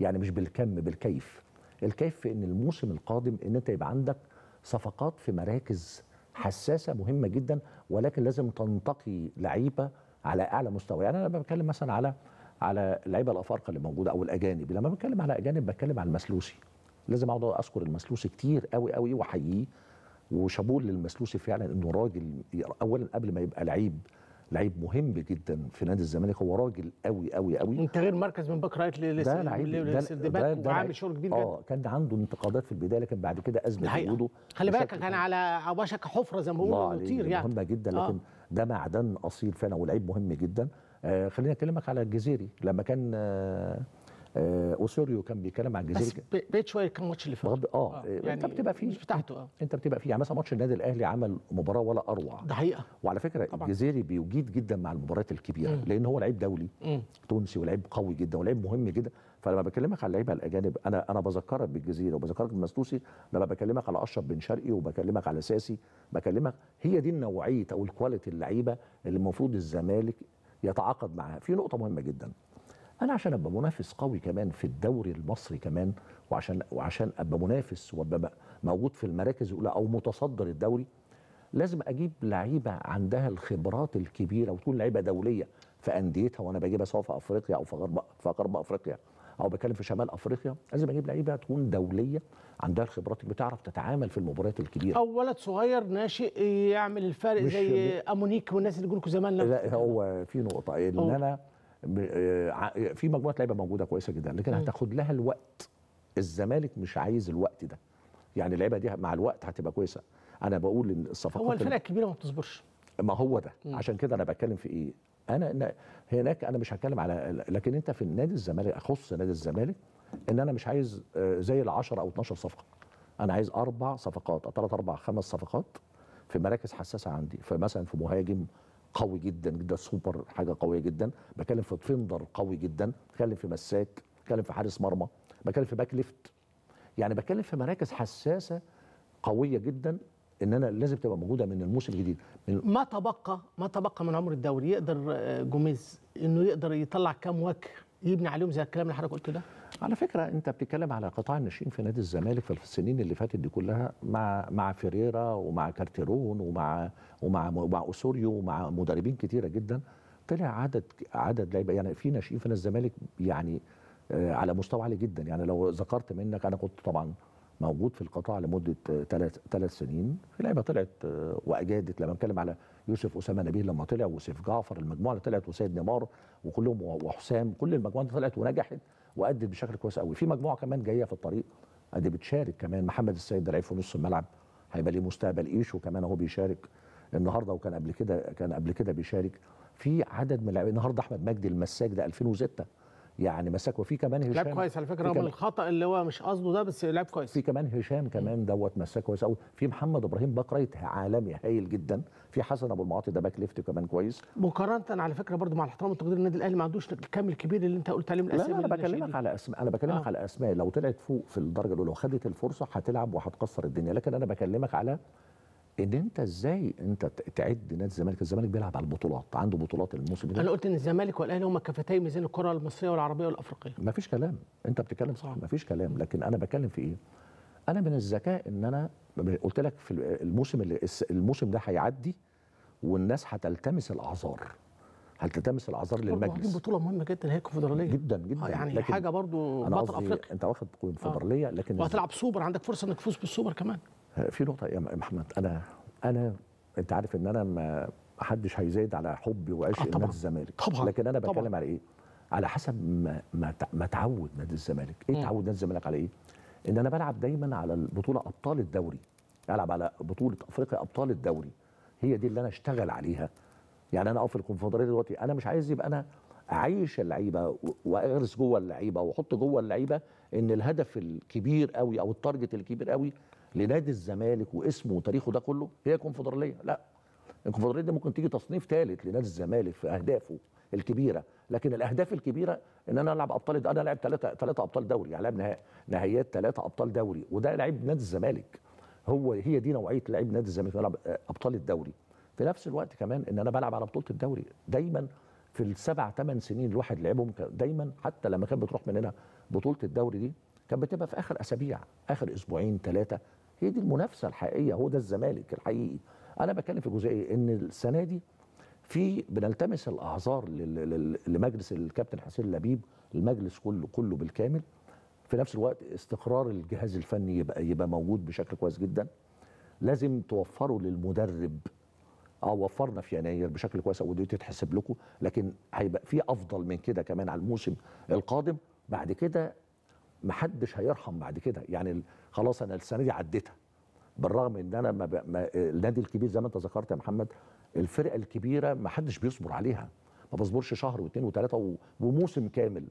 يعني مش بالكم بالكيف الكيف في ان الموسم القادم ان انت يبقى عندك صفقات في مراكز حساسه مهمه جدا ولكن لازم تنتقي لعيبه على اعلى مستوى يعني انا بتكلم مثلا على على اللعيبه الافارقه اللي موجوده او الاجانب لما بتكلم على اجانب بتكلم على المسلوسي لازم اقعد اذكر المسلوسي كتير قوي قوي واحييه وشابوه للمسلوسي فعلا انه راجل اولا قبل ما يبقى لعيب لعيب مهم جدا في نادي الزمالك هو راجل قوي قوي قوي انت غير مركز من باك رايت لسه وعامل ده شغل كبير جدا اه كان عنده انتقادات في البدايه لكن بعد كده ازمه الحقيقة. وجوده خلي بالك كان على وشك حفره زي ما بيقولوا يطير يعني مهمه جدا لكن آه. ده معدن اصيل فعلا ولعيب مهم جدا آه خليني اكلمك على الجزيري لما كان آه آه كان بيتكلم عن الجزائر بس بيت شويه كان ماتش اللي فات آه،, اه, آه. يعني انت بتبقى فيه مش بتاعته اه انت بتبقى فيه يعني مثلا ماتش النادي الاهلي عمل مباراه ولا اروع ده حقيقه وعلى فكره طبعا. الجزيري بيجيد جدا مع المباريات الكبيره مم. لان هو لعيب دولي مم. تونسي ولعيب قوي جدا ولعيب مهم جدا فلما بكلمك على اللعيبه الاجانب انا انا بذكرك بالجزيره وبذكرك بالمستوسي لما بكلمك على اشرف بن شرقي وبكلمك على ساسي بكلمك هي دي النوعيه او الكواليتي اللعيبه اللي المفروض الزمالك يتعاقد معاها في نقطه مهمه جدا انا عشان ابقى منافس قوي كمان في الدوري المصري كمان وعشان وعشان ابقى منافس وابقى موجود في المراكز الاولى او متصدر الدوري لازم اجيب لعيبه عندها الخبرات الكبيره وتكون لعيبه دوليه في انديتها وانا بجيبها سواء في افريقيا او في غرب في غرب افريقيا او بتكلم في شمال افريقيا لازم اجيب لعيبه تكون دوليه عندها الخبرات اللي بتعرف تتعامل في المباريات الكبيره او ولد صغير ناشئ يعمل الفرق زي امونيك والناس اللي يقولوا زمان لا هو في نقطه ان انا آه، آه، في مجموعه لعيبه موجوده كويسه جدا لكن هتاخد لها الوقت الزمالك مش عايز الوقت ده يعني اللعيبه دي مع الوقت هتبقى كويسه انا بقول ان الصفقات هو الفرق الكبيره ما بتصبرش ما هو ده مم. عشان كده انا بتكلم في ايه انا هناك انا مش هتكلم على لكن انت في النادي الزمالك اخص نادي الزمالك ان انا مش عايز آه، زي ال 10 او 12 صفقه انا عايز اربع صفقات ثلاث اربع خمس صفقات في مراكز حساسه عندي فمثلا في مهاجم قوي جدا جدا سوبر حاجه قويه جدا بتكلم في ديفندر قوي جدا بتكلم في مساك بتكلم في حارس مرمى بتكلم في باك ليفت يعني بتكلم في مراكز حساسه قويه جدا ان انا لازم تبقى موجوده من الموسم الجديد من ما تبقى ما تبقى من عمر الدوري يقدر آه، جوميز انه يقدر يطلع كام وجه يبني عليهم زي الكلام اللي حضرتك قلته ده على فكره انت بتتكلم على قطاع الناشئين في نادي الزمالك في السنين اللي فاتت دي كلها مع مع فيريرا ومع كارتيرون ومع ومع مع اسوريو ومع مدربين كتيره جدا طلع عدد عدد لعيبه يعني في ناشئين في نادي الزمالك يعني آه، على مستوى عالي جدا يعني لو ذكرت منك انا كنت طبعا موجود في القطاع لمده ثلاث آه، ثلاث سنين في لعيبه طلعت آه، واجادت لما بتكلم على يوسف اسامه نبيل لما طلع وسيف جعفر المجموعه اللي طلعت وسيد نيمار وكلهم وحسام كل المجموعه طلعت ونجحت وادت بشكل كويس قوي في مجموعه كمان جايه في الطريق ادي بتشارك كمان محمد السيد دلعيب في نص الملعب هيبقى ليه مستقبل ايشو كمان اهو بيشارك النهارده وكان قبل كده كان قبل كده بيشارك في عدد من اللاعبين النهارده احمد مجدي المساك ده 2006 يعني مسك وفي كمان هشام لعب كويس على فكره رغم الخطا اللي هو مش قصده ده بس لعب كويس في كمان هشام كمان دوت مسك كويس قوي في محمد ابراهيم باك رايت عالمي هايل جدا في حسن ابو المعاطي ده باك ليفت كمان كويس مقارنه على فكره برضو مع الاحترام والتقدير النادي الاهلي ما عندوش الكم الكبير اللي انت قلت عليه من الاسماء لا انا بكلمك على اسماء انا بكلمك آه. على اسماء لو طلعت فوق في الدرجه الاولى وخدت الفرصه هتلعب وهتكسر الدنيا لكن انا بكلمك على ان انت ازاي انت تعد نادي الزمالك الزمالك بيلعب على البطولات عنده بطولات الموسم ده انا قلت ان الزمالك والاهلي هما كفتي ميزان الكره المصريه والعربيه والافريقيه مفيش كلام انت بتتكلم صح مفيش كلام لكن انا بتكلم في ايه انا من الذكاء ان انا قلت لك في الموسم اللي الموسم ده هيعدي والناس هتلتمس الاعذار هتلتمس الاعذار للمجلس دي بطوله مهمه جدا هي الكونفدراليه جدا جدا آه، يعني لكن حاجه برضو بطل افريقيا انت واخد آه. كونفدراليه آه. لكن وهتلعب سوبر عندك فرصه انك تفوز بالسوبر كمان في نقطه يا محمد انا انا انت عارف ان انا ما حدش هيزايد على حبي وعشق آه طبعا. نادي الزمالك طبعا لكن انا بتكلم على ايه؟ على حسب ما ما, ما تعود نادي الزمالك، ايه تعود نادي الزمالك على ايه؟ ان انا بلعب دايما على البطوله ابطال الدوري العب على بطوله افريقيا ابطال الدوري هي دي اللي انا اشتغل عليها يعني انا اقف في الكونفدراليه دلوقتي انا مش عايز يبقى انا اعيش اللعيبه واغرس جوه اللعيبه واحط جوه اللعيبه ان الهدف الكبير قوي او التارجت الكبير قوي لنادي الزمالك واسمه وتاريخه ده كله هي الكونفدراليه لا الكونفدراليه دي ممكن تيجي تصنيف ثالث لنادي الزمالك في اهدافه الكبيره لكن الاهداف الكبيره ان انا العب ابطال انا لعب ثلاثه ثلاثه ابطال دوري يعني نهائي نهائيات ثلاثه ابطال دوري وده لعيب نادي الزمالك هو هي دي نوعيه لعيب نادي الزمالك بلعب آه، ابطال الدوري في نفس الوقت كمان ان انا بلعب على بطوله الدوري دايما في السبع ثمان سنين الواحد لعبهم دايما حتى لما كانت بتروح من هنا بطوله الدوري دي كانت بتبقى في اخر اسابيع اخر اسبوعين ثلاثه هي دي المنافسه الحقيقيه هو ده الزمالك الحقيقي انا بتكلم في جزئيه إيه؟ ان السنه دي في بنلتمس الاعذار لمجلس الكابتن حسين لبيب المجلس كله كله بالكامل في نفس الوقت استقرار الجهاز الفني يبقى يبقى موجود بشكل كويس جدا لازم توفروا للمدرب اه وفرنا في يناير بشكل كويس او دي تتحسب لكم لكن هيبقى في افضل من كده كمان على الموسم القادم بعد كده محدش هيرحم بعد كده يعني خلاص انا السنه دي عديتها بالرغم ان انا ما ب... ما النادي الكبير زي ما انت ذكرت يا محمد الفرقه الكبيره ما حدش بيصبر عليها ما بصبرش شهر واثنين وثلاثه و... وموسم كامل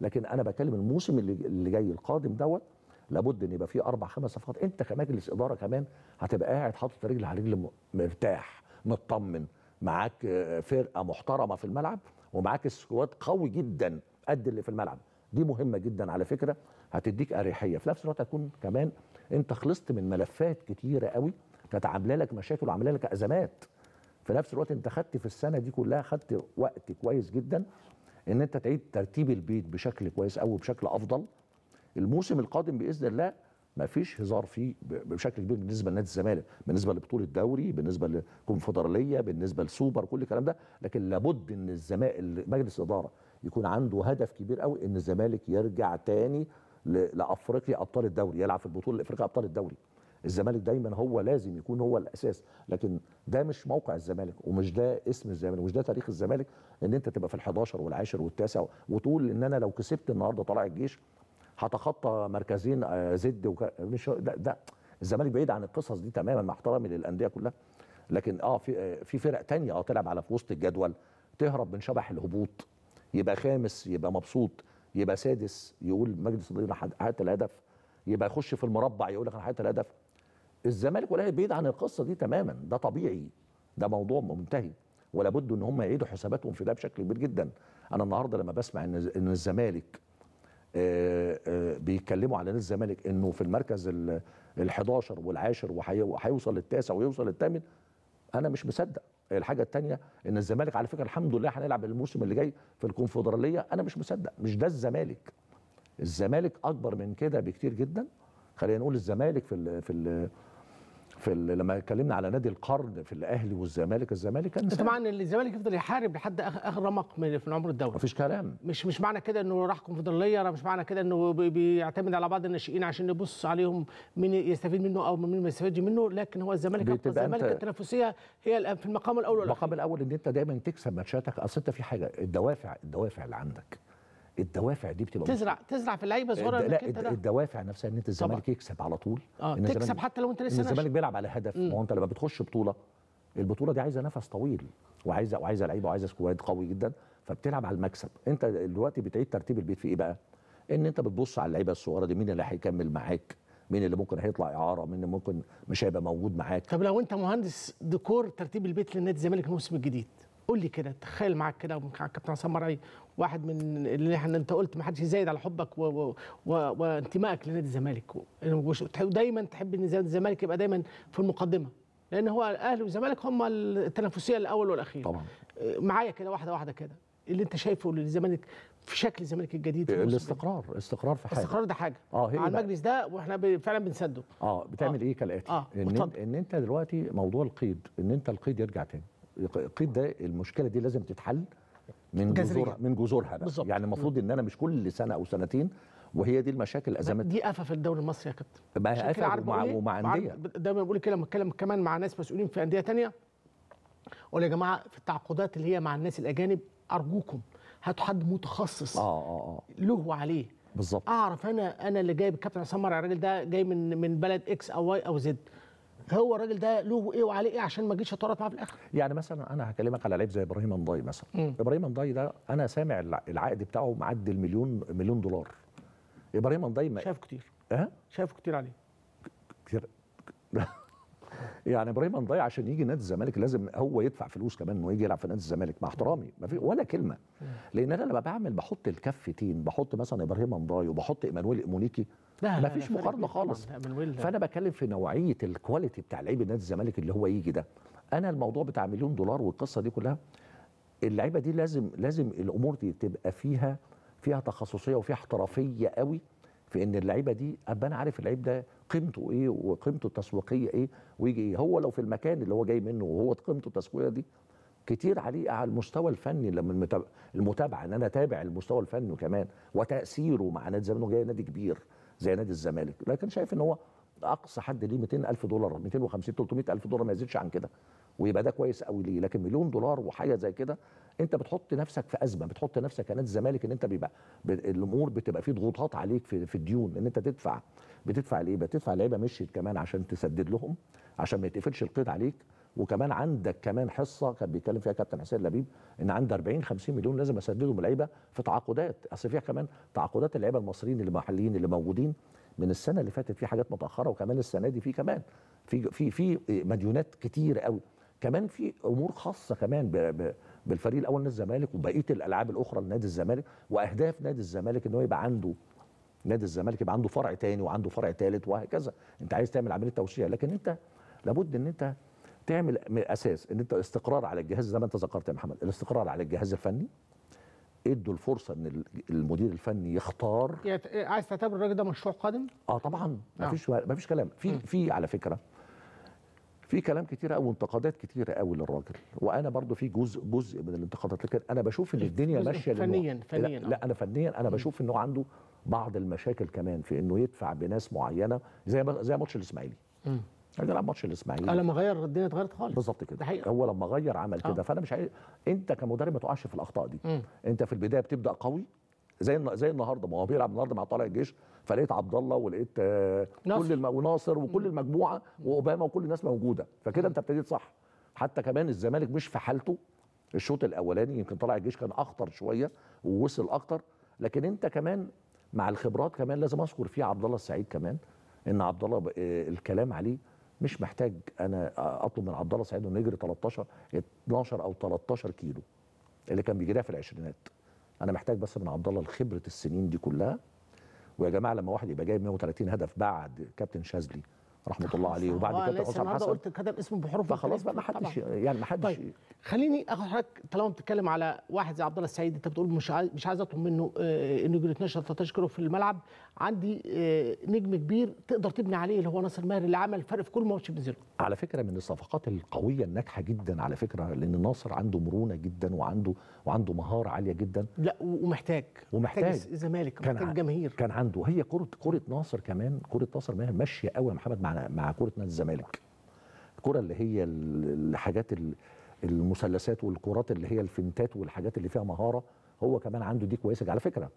لكن انا بكلم الموسم اللي, اللي جاي القادم دوت لابد ان يبقى فيه اربع خمس صفقات انت كمجلس اداره كمان هتبقى قاعد حاطط رجل على رجل مرتاح مطمن معاك آه، فرقه محترمه في الملعب ومعاك سكواد قوي جدا قد اللي في الملعب دي مهمه جدا على فكره هتديك اريحيه في نفس الوقت هتكون كمان انت خلصت من ملفات كتيره قوي كانت عامله لك مشاكل وعامله لك ازمات في نفس الوقت انت خدت في السنه دي كلها خدت وقت كويس جدا ان انت تعيد ترتيب البيت بشكل كويس قوي وبشكل افضل الموسم القادم باذن الله ما فيش هزار فيه بشكل كبير بالنسبه لنادي الزمالك بالنسبه لبطوله الدوري بالنسبه للكونفدراليه بالنسبه للسوبر كل الكلام ده لكن لابد ان الزمالك مجلس الاداره يكون عنده هدف كبير قوي ان الزمالك يرجع تاني لافريقيا ابطال الدوري يلعب في البطوله الافريقيه ابطال الدوري الزمالك دايما هو لازم يكون هو الاساس لكن ده مش موقع الزمالك ومش ده اسم الزمالك ومش ده تاريخ الزمالك ان انت تبقى في ال11 وال10 والتاسع وتقول ان انا لو كسبت النهارده طلع الجيش هتخطى مركزين آه، زد وك... مش ده, ده الزمالك بعيد عن القصص دي تماما مع احترامي للانديه كلها لكن اه في آه، في فرق تانية اه تلعب على في وسط الجدول تهرب من شبح الهبوط يبقى خامس يبقى مبسوط يبقى سادس يقول مجلس الاداره حققت الهدف يبقى يخش في المربع يقول لك انا حققت الهدف الزمالك والاهلي بعيد عن القصه دي تماما ده طبيعي ده موضوع منتهي ولا بد ان هم يعيدوا حساباتهم في ده بشكل كبير جدا انا النهارده لما بسمع ان ان الزمالك آه، آه، بيتكلموا على نادي الزمالك انه في المركز ال 11 والعاشر وهيوصل للتاسع ويوصل للثامن انا مش مصدق الحاجه الثانيه ان الزمالك على فكره الحمد لله هنلعب الموسم اللي جاي في الكونفدراليه انا مش مصدق مش ده الزمالك الزمالك اكبر من كده بكتير جدا خلينا نقول الزمالك في ال في ال في لما اتكلمنا على نادي القرن في الاهلي والزمالك الزمالك كان طبعا الزمالك يفضل يحارب لحد اخر رمق من في عمر الدوري مفيش كلام مش مش معنى كده انه راح كونفدراليه مش معنى كده انه بيعتمد على بعض الناشئين عشان يبص عليهم مين يستفيد منه او مين ما يستفيدش منه لكن هو الزمالك الزمالك التنافسيه هي في المقام الاول المقام الاول ان انت دايما تكسب ماتشاتك اصل انت في حاجه الدوافع الدوافع اللي عندك الدوافع دي بتبقى تزرع ممكن. تزرع في اللعيبه صغيره لا انت الدوافع نفسها ان انت الزمالك يكسب على طول اه تكسب حتى لو انت لسه الزمالك بيلعب على هدف ما هو انت لما بتخش بطوله البطوله دي عايزه نفس طويل وعايزه وعايزه لعيبه وعايزه سكواد قوي جدا فبتلعب على المكسب انت دلوقتي بتعيد ترتيب البيت في ايه بقى؟ ان انت بتبص على اللعيبه الصغيره دي مين اللي هيكمل معاك مين اللي ممكن هيطلع اعاره مين اللي ممكن مش هيبقى موجود معاك طب لو انت مهندس ديكور ترتيب البيت للنادي الزمالك الموسم الجديد قول لي كده تخيل معاك كده كابتن عصام مرعي واحد من اللي احنا انت قلت ما حدش يزايد على حبك وانتمائك لنادي الزمالك ودايما تحب ان الزمالك يبقى دايما في المقدمه لان هو الاهلي والزمالك هم التنافسيه الاول والاخير طبعا معايا كده واحده واحده كده اللي انت شايفه للزمالك في شكل الزمالك الجديد الاستقرار استقرار في حاجه الاستقرار ده حاجه اه هي على المجلس ده واحنا فعلا بنسده اه بتعمل آه. ايه كالاتي آه. ان, ان انت دلوقتي موضوع القيد ان انت القيد يرجع تاني القيد ده المشكله دي لازم تتحل من جذورها من جذورها بقى يعني المفروض ان انا مش كل سنه او سنتين وهي دي المشاكل ازمت دي قفه في الدوري المصري يا كابتن بقى قفه ومع, إيه؟ ومع انديه دايما بقول كده إيه؟ لما اتكلم كمان مع ناس مسؤولين في انديه ثانيه اقول يا جماعه في التعاقدات اللي هي مع الناس الاجانب ارجوكم هاتوا حد متخصص اه اه, آه. له وعليه بالظبط اعرف انا انا اللي جايب الكابتن عصام مرعي الراجل ده جاي من من بلد اكس او واي او زد هو الراجل ده له ايه وعليه ايه عشان ما اجيش اتورط معاه في الاخر يعني مثلا انا هكلمك على لعيب زي ابراهيم انضاي مثلا مم. ابراهيم انضاي ده انا سامع العقد بتاعه معدي المليون مليون دولار ابراهيم انضاي شايفه كتير اه شايفه كتير عليه كتير <laughs> يعني ابراهيم انضاي عشان يجي نادي الزمالك لازم هو يدفع فلوس كمان انه يجي يلعب في نادي الزمالك مع احترامي ما في ولا كلمه لان انا لما بعمل بحط الكفتين بحط مثلا ابراهيم انضاي وبحط ايمانويل امونيكي لا لا فيش مقارنه خالص فانا بتكلم في نوعيه الكواليتي بتاع لعيب نادي الزمالك اللي هو يجي ده انا الموضوع بتاع مليون دولار والقصه دي كلها اللعيبه دي لازم لازم الامور دي تبقى فيها فيها تخصصيه وفيها احترافيه قوي في ان اللعيبه دي ابقى انا عارف اللعيب ده قيمته ايه وقيمته التسويقيه ايه ويجي ايه هو لو في المكان اللي هو جاي منه وهو قيمته التسويقيه دي كتير عليه على المستوى الفني لما المتابعه ان انا اتابع المستوى الفني كمان وتاثيره مع نادي زمانه جاي نادي كبير زي نادي الزمالك لكن شايف ان هو اقصى حد ليه 200000 دولار 250 300000 دولار ما يزيدش عن كده ويبقى ده كويس قوي ليه لكن مليون دولار وحاجه زي كده انت بتحط نفسك في ازمه بتحط نفسك كنادي الزمالك ان انت بيبقى الامور بتبقى فيه ضغوطات عليك في, في الديون ان انت تدفع بتدفع ليه بتدفع لعيبه مشيت كمان عشان تسدد لهم عشان ما يتقفلش القيد عليك وكمان عندك كمان حصه كان بيتكلم فيها كابتن حسين لبيب ان عند 40 50 مليون لازم اسددهم لعيبه في تعاقدات اصل فيها كمان تعاقدات اللعيبه المصريين اللي محليين اللي موجودين من السنه اللي فاتت في حاجات متاخره وكمان السنه دي في كمان في في في مديونات كتير قوي كمان في امور خاصه كمان ب ب بالفريق الاول نادي الزمالك وبقيه الالعاب الاخرى لنادي الزمالك واهداف نادي الزمالك ان هو يبقى عنده نادي الزمالك يبقى عنده فرع تاني وعنده فرع تالت وهكذا انت عايز تعمل عمليه توسيع لكن انت لابد ان انت تعمل من اساس ان انت استقرار على الجهاز زي ما انت ذكرت يا محمد الاستقرار على الجهاز الفني ادوا الفرصه ان المدير الفني يختار يعني عايز تعتبر الراجل ده مشروع قادم؟ اه طبعا آه. ما فيش ما فيش كلام في في على فكره في كلام كتير قوي وانتقادات كتير قوي للراجل وانا برضو في جزء جزء من الانتقادات لكن انا بشوف ان الدنيا ماشيه فنيا فنيا لا, آه. لا انا فنيا انا بشوف انه عنده بعض المشاكل كمان في انه يدفع بناس معينه زي زي ماتش الاسماعيلي هنلعب ماتش الاسماعيلي لما غير الدنيا اتغيرت خالص بالظبط كده حقيقة. هو لما غير عمل كده آه. فانا مش عايز انت كمدرب ما تقعش في الاخطاء دي م. انت في البدايه بتبدا قوي زي زي النهارده ما هو بيلعب النهارده مع طالع الجيش فلقيت عبد الله ولقيت آه، ناصر. كل الم... وناصر وكل المجموعه واوباما وكل الناس موجوده فكده انت ابتديت صح حتى كمان الزمالك مش في حالته الشوط الاولاني يمكن طالع الجيش كان اخطر شويه ووصل اكتر لكن انت كمان مع الخبرات كمان لازم اذكر فيه عبد الله السعيد كمان ان عبد الله آه، الكلام عليه مش محتاج انا اطلب من عبد الله سعيد انه يجري 13 12 او 13 كيلو اللي كان بيجريها في العشرينات انا محتاج بس من عبد الله خبره السنين دي كلها ويا جماعه لما واحد يبقى جايب 130 هدف بعد كابتن شاذلي رحمه الله عليه وبعد كده حسن حسن قلت كتب اسمه بحروف خلاص بقى ما حدش يعني ما حدش طيب. خليني اخد حضرتك طالما بتتكلم على واحد زي عبد الله السعيد انت بتقول مش عايز مش عايز اطلب منه آه، انه يجري 12 13 كيلو في الملعب عندي آه، نجم كبير تقدر تبني عليه اللي هو ناصر ماهر اللي عمل فرق في كل ماتش بنزله على فكره من الصفقات القويه الناجحه جدا على فكره لان ناصر عنده مرونه جدا وعنده وعنده مهاره عاليه جدا لا ومحتاج ومحتاج الزمالك محتاج, عنده كان عنده هي كره كره ناصر كمان كره ناصر ماهر ماشيه قوي يا محمد مع مع مع كره نادي الزمالك الكره اللي هي الحاجات المثلثات والكرات اللي هي الفنتات والحاجات اللي فيها مهاره هو كمان عنده دي كويسه على فكره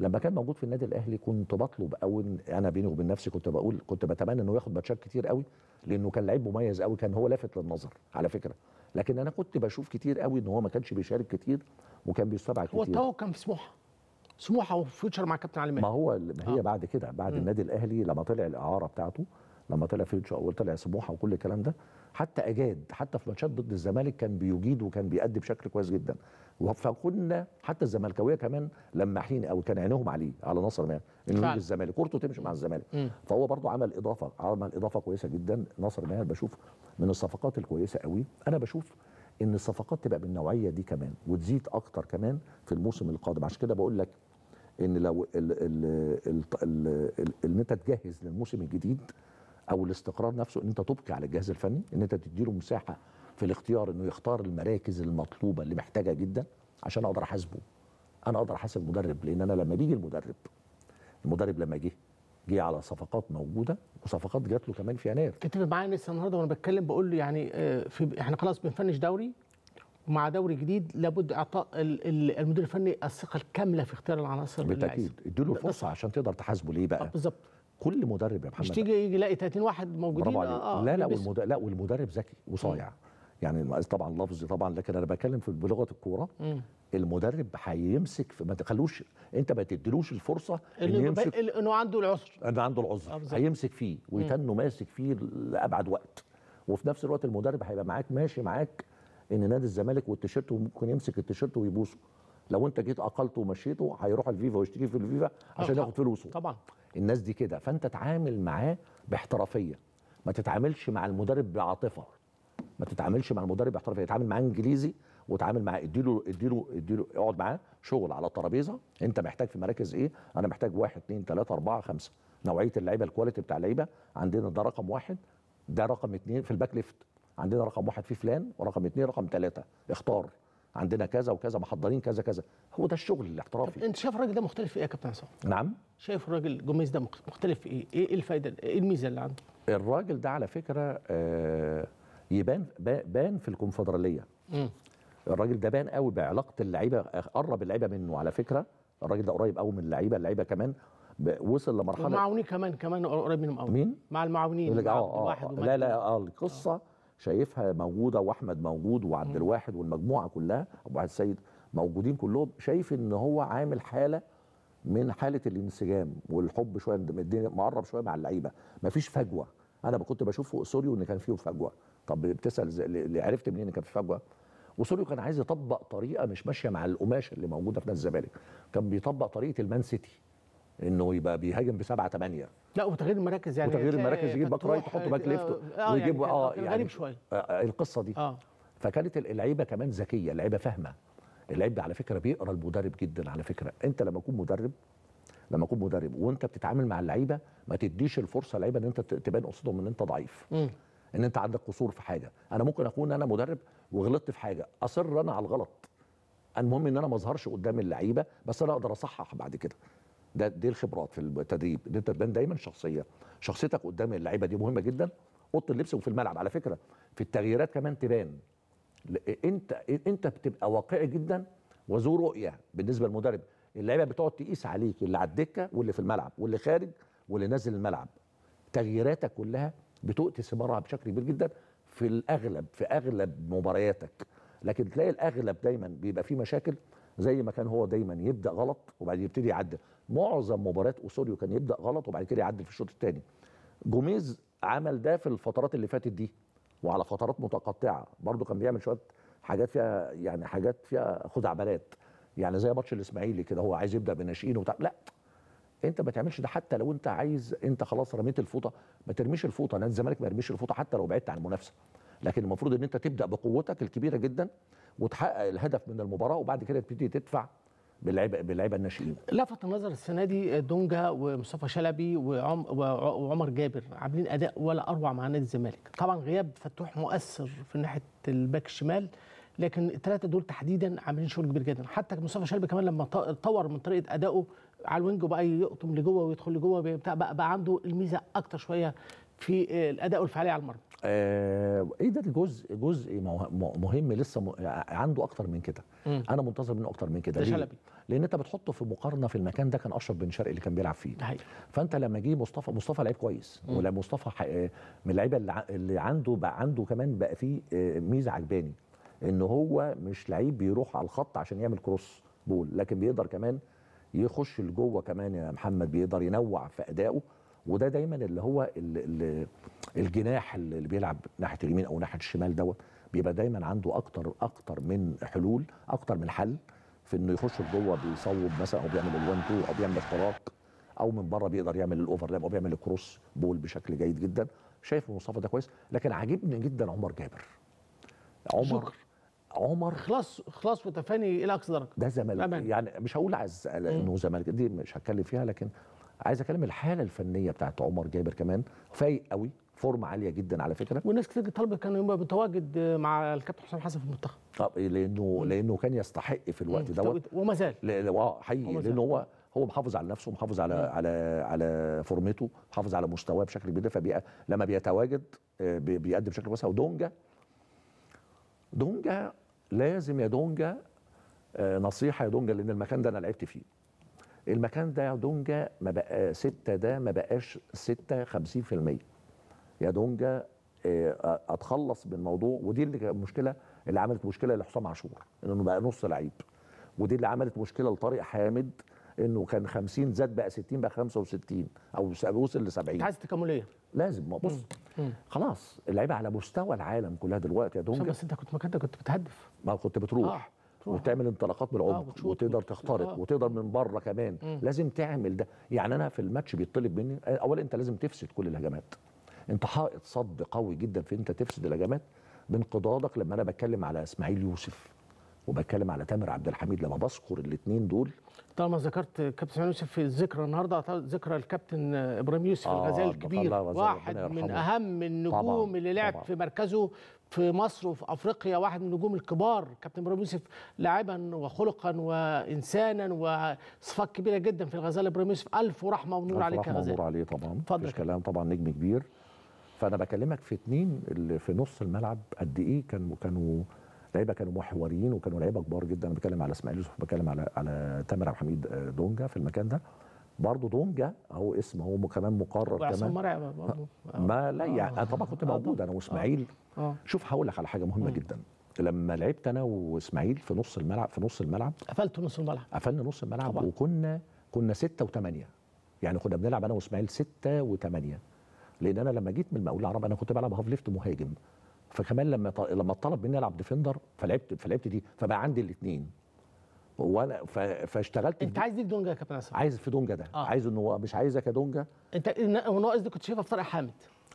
لما كان موجود في النادي الاهلي كنت بطلب او انا بيني وبين نفسي كنت بقول كنت بتمنى انه ياخد ماتشات كتير قوي لانه كان لعيب مميز قوي كان هو لافت للنظر على فكره لكن انا كنت بشوف كتير قوي ان هو ما كانش بيشارك كتير وكان بيستبعد كتير هو التوقع كان في سموحه سموحه وفيوتشر مع كابتن علي ما هو ما هي آه. بعد كده بعد م. النادي الاهلي لما طلع الاعاره بتاعته لما طلع فيلتشو اول طلع سموحه وكل الكلام ده حتى اجاد حتى في ماتشات ضد الزمالك كان بيجيد وكان بيأدي بشكل كويس جدا فكنا حتى الزملكاويه كمان لماحين قوي كان عينهم عليه على ناصر ماهر انه الزمالك كورته تمشي مع الزمالك مم. فهو برضو عمل اضافه عمل اضافه كويسه جدا ناصر ماهر بشوف من الصفقات الكويسه قوي انا بشوف ان الصفقات تبقى بالنوعيه دي كمان وتزيد اكتر كمان في الموسم القادم عشان كده بقول لك ان لو ان انت تجهز للموسم الجديد او الاستقرار نفسه ان انت تبقي على الجهاز الفني ان انت تديله مساحه في الاختيار انه يختار المراكز المطلوبه اللي محتاجه جدا عشان اقدر احاسبه انا اقدر احاسب المدرب لان انا لما بيجي المدرب المدرب لما جه جه على صفقات موجوده وصفقات جات له كمان في يناير اتفق معايا لسه النهارده وانا بتكلم بقول له يعني آه، في احنا خلاص بنفنش دوري ومع دوري جديد لابد اعطاء المدير الفني الثقه الكامله في اختيار العناصر بالتاكيد اديله الفرصه عشان تقدر تحاسبه ليه بقى آه، بالظبط كل مدرب يا محمد مش تيجي يجي يلاقي 30 واحد موجودين آه،, آه لا لا والمدرب لا والمدرب ذكي وصايع يعني طبعا لفظي طبعا لكن انا بتكلم في بلغه الكوره المدرب هيمسك ما تخلوش انت ما تديلوش الفرصه اللي ان يمسك انه عنده العذر انه عنده العذر آه، هيمسك فيه ويتنه ماسك فيه لابعد وقت وفي نفس الوقت المدرب هيبقى معاك ماشي معاك ان نادي الزمالك والتيشيرت وممكن يمسك التيشيرت ويبوسه لو انت جيت اقلته ومشيته هيروح الفيفا ويشتكي في الفيفا آه، عشان ياخد فلوسه طبعا الناس دي كده فانت تعامل معاه باحترافيه ما تتعاملش مع المدرب بعاطفه ما تتعاملش مع المدرب باحترافيه اتعامل معاه انجليزي وتعامل معاه اديله اديله اديله اقعد معاه شغل على الترابيزه انت محتاج في مراكز ايه انا محتاج واحد اثنين ثلاثه اربعه خمسه نوعيه اللعيبه الكواليتي بتاع اللعيبه عندنا ده رقم واحد ده رقم اثنين في الباك ليفت عندنا رقم واحد في فلان ورقم اثنين رقم ثلاثه اختار عندنا كذا وكذا محضرين كذا كذا هو ده الشغل الاحترافي انت شايف الراجل ده مختلف في ايه يا كابتن عصام نعم شايف الراجل جوميز ده مختلف في ايه ايه الفايده ايه الميزه اللي عنده الراجل ده على فكره آه يبان بان في الكونفدراليه الراجل ده بان قوي بعلاقه اللعيبه آه، قرب اللعيبه منه على فكره الراجل ده قريب قوي من اللعيبه اللعيبه كمان وصل لمرحله المعاونين كمان كمان قريب منهم قوي مين؟ مع المعاونين اه واحد آه، آه. لا لا اه القصه آه. شايفها موجوده واحمد موجود وعبد الواحد والمجموعه كلها ابو عبد السيد موجودين كلهم شايف ان هو عامل حاله من حاله الانسجام والحب شويه الدنيا مقرب شويه مع اللعيبه مفيش فجوه انا كنت بشوف في اسوريو ان كان فيه فجوه طب بتسال اللي عرفت منين ان كان في فجوه وسوريو كان عايز يطبق طريقه مش ماشيه مع القماشه اللي موجوده في نادي الزمالك كان بيطبق طريقه المان سيتي انه يبقى بيهاجم بسبعه ثمانيه لا وتغيير المراكز يعني وتغيير المراكز يجيب باك رايت يحط باك ليفت آه، آه، ويجيب يعني اه يعني, غريب شويه آه، القصه دي آه. فكانت اللعيبه كمان ذكيه اللعيبه فاهمه اللعيب على فكره بيقرا المدرب جدا على فكره انت لما تكون مدرب لما تكون مدرب وانت بتتعامل مع اللعيبه ما تديش الفرصه للعيبه ان انت تبان قصدهم ان انت ضعيف م. ان انت عندك قصور في حاجه انا ممكن اكون انا مدرب وغلطت في حاجه اصر انا على الغلط المهم ان انا ما اظهرش قدام اللعيبه بس انا اقدر اصحح بعد كده ده دي الخبرات في التدريب ان انت تبان دايما شخصيه شخصيتك قدام اللعيبه دي مهمه جدا اوضه اللبس وفي الملعب على فكره في التغييرات كمان تبان انت انت بتبقى واقعي جدا وذو رؤيه بالنسبه للمدرب اللعيبه بتقعد تقيس عليك اللي على الدكه واللي في الملعب واللي خارج واللي نازل الملعب تغييراتك كلها بتؤتي ثمارها بشكل كبير جدا في الاغلب في اغلب مبارياتك لكن تلاقي الاغلب دايما بيبقى فيه مشاكل زي ما كان هو دايما يبدا غلط وبعدين يبتدي يعدل معظم مباريات اوسوريو كان يبدا غلط وبعد كده يعدل في الشوط الثاني جوميز عمل ده في الفترات اللي فاتت دي وعلى فترات متقطعه برده كان بيعمل شويه حاجات فيها يعني حاجات فيها خزعبلات يعني زي ماتش الاسماعيلي كده هو عايز يبدا بناشئين وبتاع لا انت ما تعملش ده حتى لو انت عايز انت خلاص رميت الفوطه ما ترميش الفوطه نادي الزمالك ما يرميش الفوطه حتى لو بعدت عن المنافسه لكن المفروض ان انت تبدا بقوتك الكبيره جدا وتحقق الهدف من المباراه وبعد كده تبتدي تدفع باللعيبه باللعيبه الناشئين لفت النظر السنه دي دونجا ومصطفى شلبي وعم وعمر جابر عاملين اداء ولا اروع مع نادي الزمالك طبعا غياب فتوح مؤثر في ناحيه الباك الشمال لكن الثلاثه دول تحديدا عاملين شغل كبير جدا حتى مصطفى شلبي كمان لما طور من طريقه ادائه على الوينج وبقى يقطم لجوه ويدخل لجوه بقى, بقى عنده الميزه اكتر شويه في الاداء الفعلي على المرمى آه، ايه ده جزء جزء مهم لسه م... عنده اكتر من كده انا منتظر منه اكتر من كده ده شلبي لان انت بتحطه في مقارنه في المكان ده كان اشرف بن شرقي اللي كان بيلعب فيه ده فانت لما جه مصطفى مصطفى لعيب كويس ولا مصطفى ح... آه، من اللعيبه اللي, ع... اللي عنده بقى عنده كمان بقى فيه آه، ميزه عجباني ان هو مش لعيب بيروح على الخط عشان يعمل كروس بول لكن بيقدر كمان يخش لجوه كمان يا محمد بيقدر ينوع في ادائه وده دايما اللي هو الجناح اللي بيلعب ناحيه اليمين او ناحيه الشمال دوت بيبقى دايما عنده اكتر اكتر من حلول اكتر من حل في انه يخش لجوه بيصوب مثلا او بيعمل الوان تو او بيعمل اختراق او من بره بيقدر يعمل الاوفرلاب او بيعمل الكروس بول بشكل جيد جدا شايف مصطفى ده كويس لكن عاجبني جدا عمر جابر عمر شكر. عمر خلاص خلاص وتفاني الى اقصى درجه ده زمالك يعني مش هقول عز لانه زمالك دي مش هتكلم فيها لكن عايز اكلم الحاله الفنيه بتاعت عمر جابر كمان فايق قوي فورمه عاليه جدا على فكره والناس كتير طلبت كان يبقى متواجد مع الكابتن حسام حسن في المنتخب اه لانه لانه كان يستحق في الوقت دوت وما زال اه حقيقي لانه هو هو محافظ على نفسه محافظ على مم. على على فورمته محافظ على مستواه بشكل كبير فبيبقى لما بيتواجد آه، بيقدم بشكل كويس ودونجا دونجا لازم يا دونجا آه، نصيحه يا دونجا لان المكان ده انا لعبت فيه المكان ده يا دونجا ما بقى ستة ده ما بقاش ستة خمسين في المية يا دونجا آه، اتخلص من الموضوع ودي اللي المشكله اللي عملت مشكله لحسام عاشور انه بقى نص لعيب ودي اللي عملت مشكله لطارق حامد انه كان 50 زاد بقى 60 بقى 65 او وصل ل 70 عايز تكامليه لازم بص خلاص اللعيبه على مستوى العالم كلها دلوقتي يا دونجا بس انت كنت مكانك كنت بتهدف ما كنت بتروح آه. بتروح. وتعمل انطلاقات من العمق آه وتقدر تخترق آه. وتقدر من بره كمان مم. لازم تعمل ده يعني انا في الماتش بيطلب مني اولا انت لازم تفسد كل الهجمات انت حائط صد قوي جدا في انت تفسد الهجمات بانقضاضك لما انا بتكلم على اسماعيل يوسف وبتكلم على تامر عبد الحميد لما بذكر الاثنين دول طالما ذكرت كابتن اسماعيل يوسف في الذكرى النهارده ذكرى الكابتن ابراهيم يوسف آه الغزال الكبير واحد من اهم النجوم طبعًا اللي لعب في مركزه في مصر وفي افريقيا واحد من النجوم الكبار كابتن ابراهيم يوسف لاعبا وخلقا وانسانا وصفات كبيره جدا في الغزاله ابراهيم يوسف الف رحمه ونور عليك يا غزاله ونور عليه طبعا اتفضل كلام طبعا نجم كبير فانا بكلمك في اتنين اللي في نص الملعب قد ايه كانوا كانوا لعيبه كانوا محوريين وكانوا لعيبه كبار جدا انا بتكلم على اسماعيل يوسف بتكلم على على تامر عبد الحميد آه، دونجا في المكان ده برضه دونجا اهو اسم هو كمان مقرر كمان برضه ما آه. لا يعني أنا آه. طبعا كنت موجود آه. انا واسماعيل شوف هقول لك على حاجه مهمه جدا لما لعبت انا واسماعيل في نص الملعب في نص الملعب قفلت نص الملعب قفلنا نص الملعب طبعا. وكنا كنا ستة وثمانية يعني كنا بنلعب انا واسماعيل ستة وثمانية لان انا لما جيت من المقاولين العرب انا كنت بلعب هاف ليفت مهاجم فكمان لما لما اتطلب مني العب ديفندر فلعبت فلعبت دي فبقى عندي الاثنين وانا فاشتغلت انت عايز ايه دونجا يا كابتن عصام؟ عايز في دونجا ده آه. عايز انه مش عايزك يا دونجا انت هو ناقص دي كنت شايفها في طارق حامد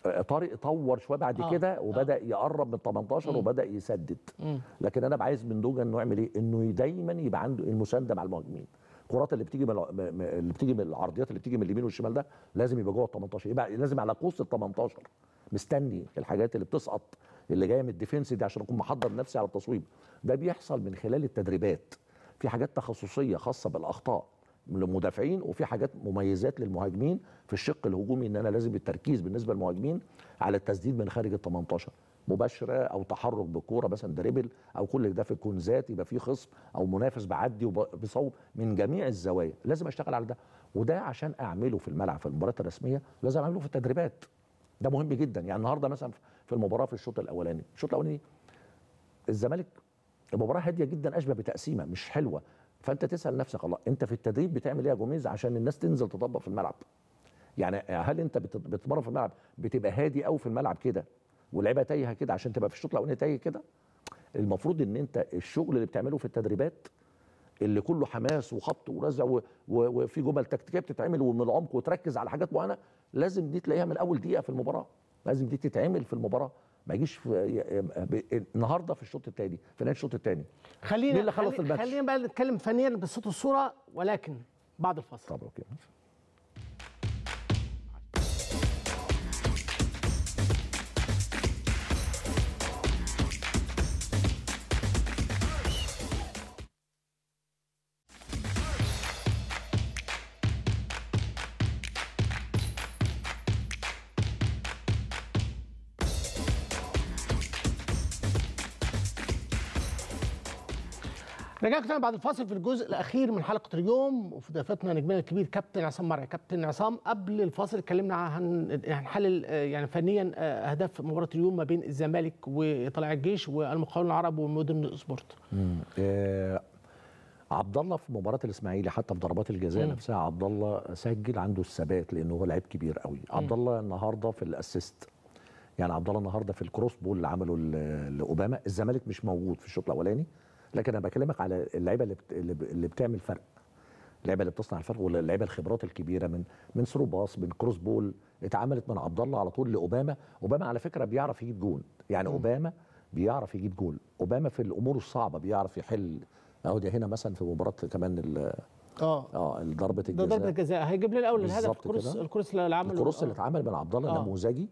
آه، طارق طور شويه بعد آه. كده وبدا آه. يقرب من 18 مم. وبدا يسدد مم. لكن انا عايز من دونجا انه يعمل ايه؟ انه دايما يبقى عنده المسانده مع المهاجمين الكرات اللي بتيجي من اللي بتيجي من العرضيات اللي بتيجي من اليمين والشمال ده لازم يبقى جوه ال 18 يبقى لازم على قوس ال 18 مستني الحاجات اللي بتسقط اللي جايه من الديفنس دي عشان اكون محضر نفسي على التصويب ده بيحصل من خلال التدريبات في حاجات تخصصيه خاصه بالاخطاء للمدافعين وفي حاجات مميزات للمهاجمين في الشق الهجومي ان انا لازم التركيز بالنسبه للمهاجمين على التسديد من خارج ال 18 مباشره او تحرك بكوره مثلا دريبل او كل ده في الكون ذات يبقى في خصم او منافس بعدي وبصوب من جميع الزوايا لازم اشتغل على ده وده عشان اعمله في الملعب في المباريات الرسميه لازم اعمله في التدريبات ده مهم جدا يعني النهارده مثلا في المباراه في الشوط الاولاني الشوط الاولاني الزمالك المباراه هاديه جدا اشبه بتقسيمه مش حلوه فانت تسال نفسك الله انت في التدريب بتعمل ايه يا جوميز عشان الناس تنزل تطبق في الملعب يعني هل انت بتتمرن في الملعب بتبقى هادي قوي في الملعب كده واللعيبه تايهه كده عشان تبقى في الشوط الاولاني تايه كده المفروض ان انت الشغل اللي بتعمله في التدريبات اللي كله حماس وخبط ورزع وفي جمل تكتيكيه بتتعمل ومن العمق وتركز على حاجات معينه لازم دي تلاقيها من اول دقيقه في المباراه لازم دي تتعمل في المباراه ما يجيش النهارده في الشوط الثاني في نهايه الشوط الثاني خلينا مين اللي خلص خلينا بقى نتكلم فنيا بالصوت والصوره ولكن بعد الفاصل طب اوكي رجعنا تاني بعد الفاصل في الجزء الاخير من حلقه اليوم وفي ضيفتنا نجمنا الكبير كابتن عصام مرعي كابتن عصام قبل الفاصل اتكلمنا عن هنحلل يعني, آه، يعني فنيا آه، اهداف مباراه اليوم ما بين الزمالك وطلع الجيش والمقاولون العرب ومودرن سبورت امم آه، عبد الله في مباراه الاسماعيلي حتى في ضربات الجزاء نفسها عبد الله سجل عنده الثبات لانه هو لعيب كبير قوي عبد الله النهارده في الاسيست يعني عبد الله النهارده في الكروس بول اللي عمله لاوباما الزمالك مش موجود في الشوط الاولاني لكن انا بكلمك على اللعيبه اللي اللي بتعمل فرق اللعيبه اللي بتصنع الفرق واللعيبه الخبرات الكبيره من من ثرو باص من كروس بول اتعملت من عبد الله على طول لاوباما اوباما على فكره بيعرف يجيب جول يعني اوباما بيعرف يجيب جول اوباما في الامور الصعبه بيعرف يحل اهو دي هنا مثلا في مباراه كمان اه اه ضربه الجزاء ضربه الجزاء هيجيب لنا الاول الهدف الكروس الكروس اللي عمله الكروس اللي آه. اتعمل من عبد الله آه. نموذجي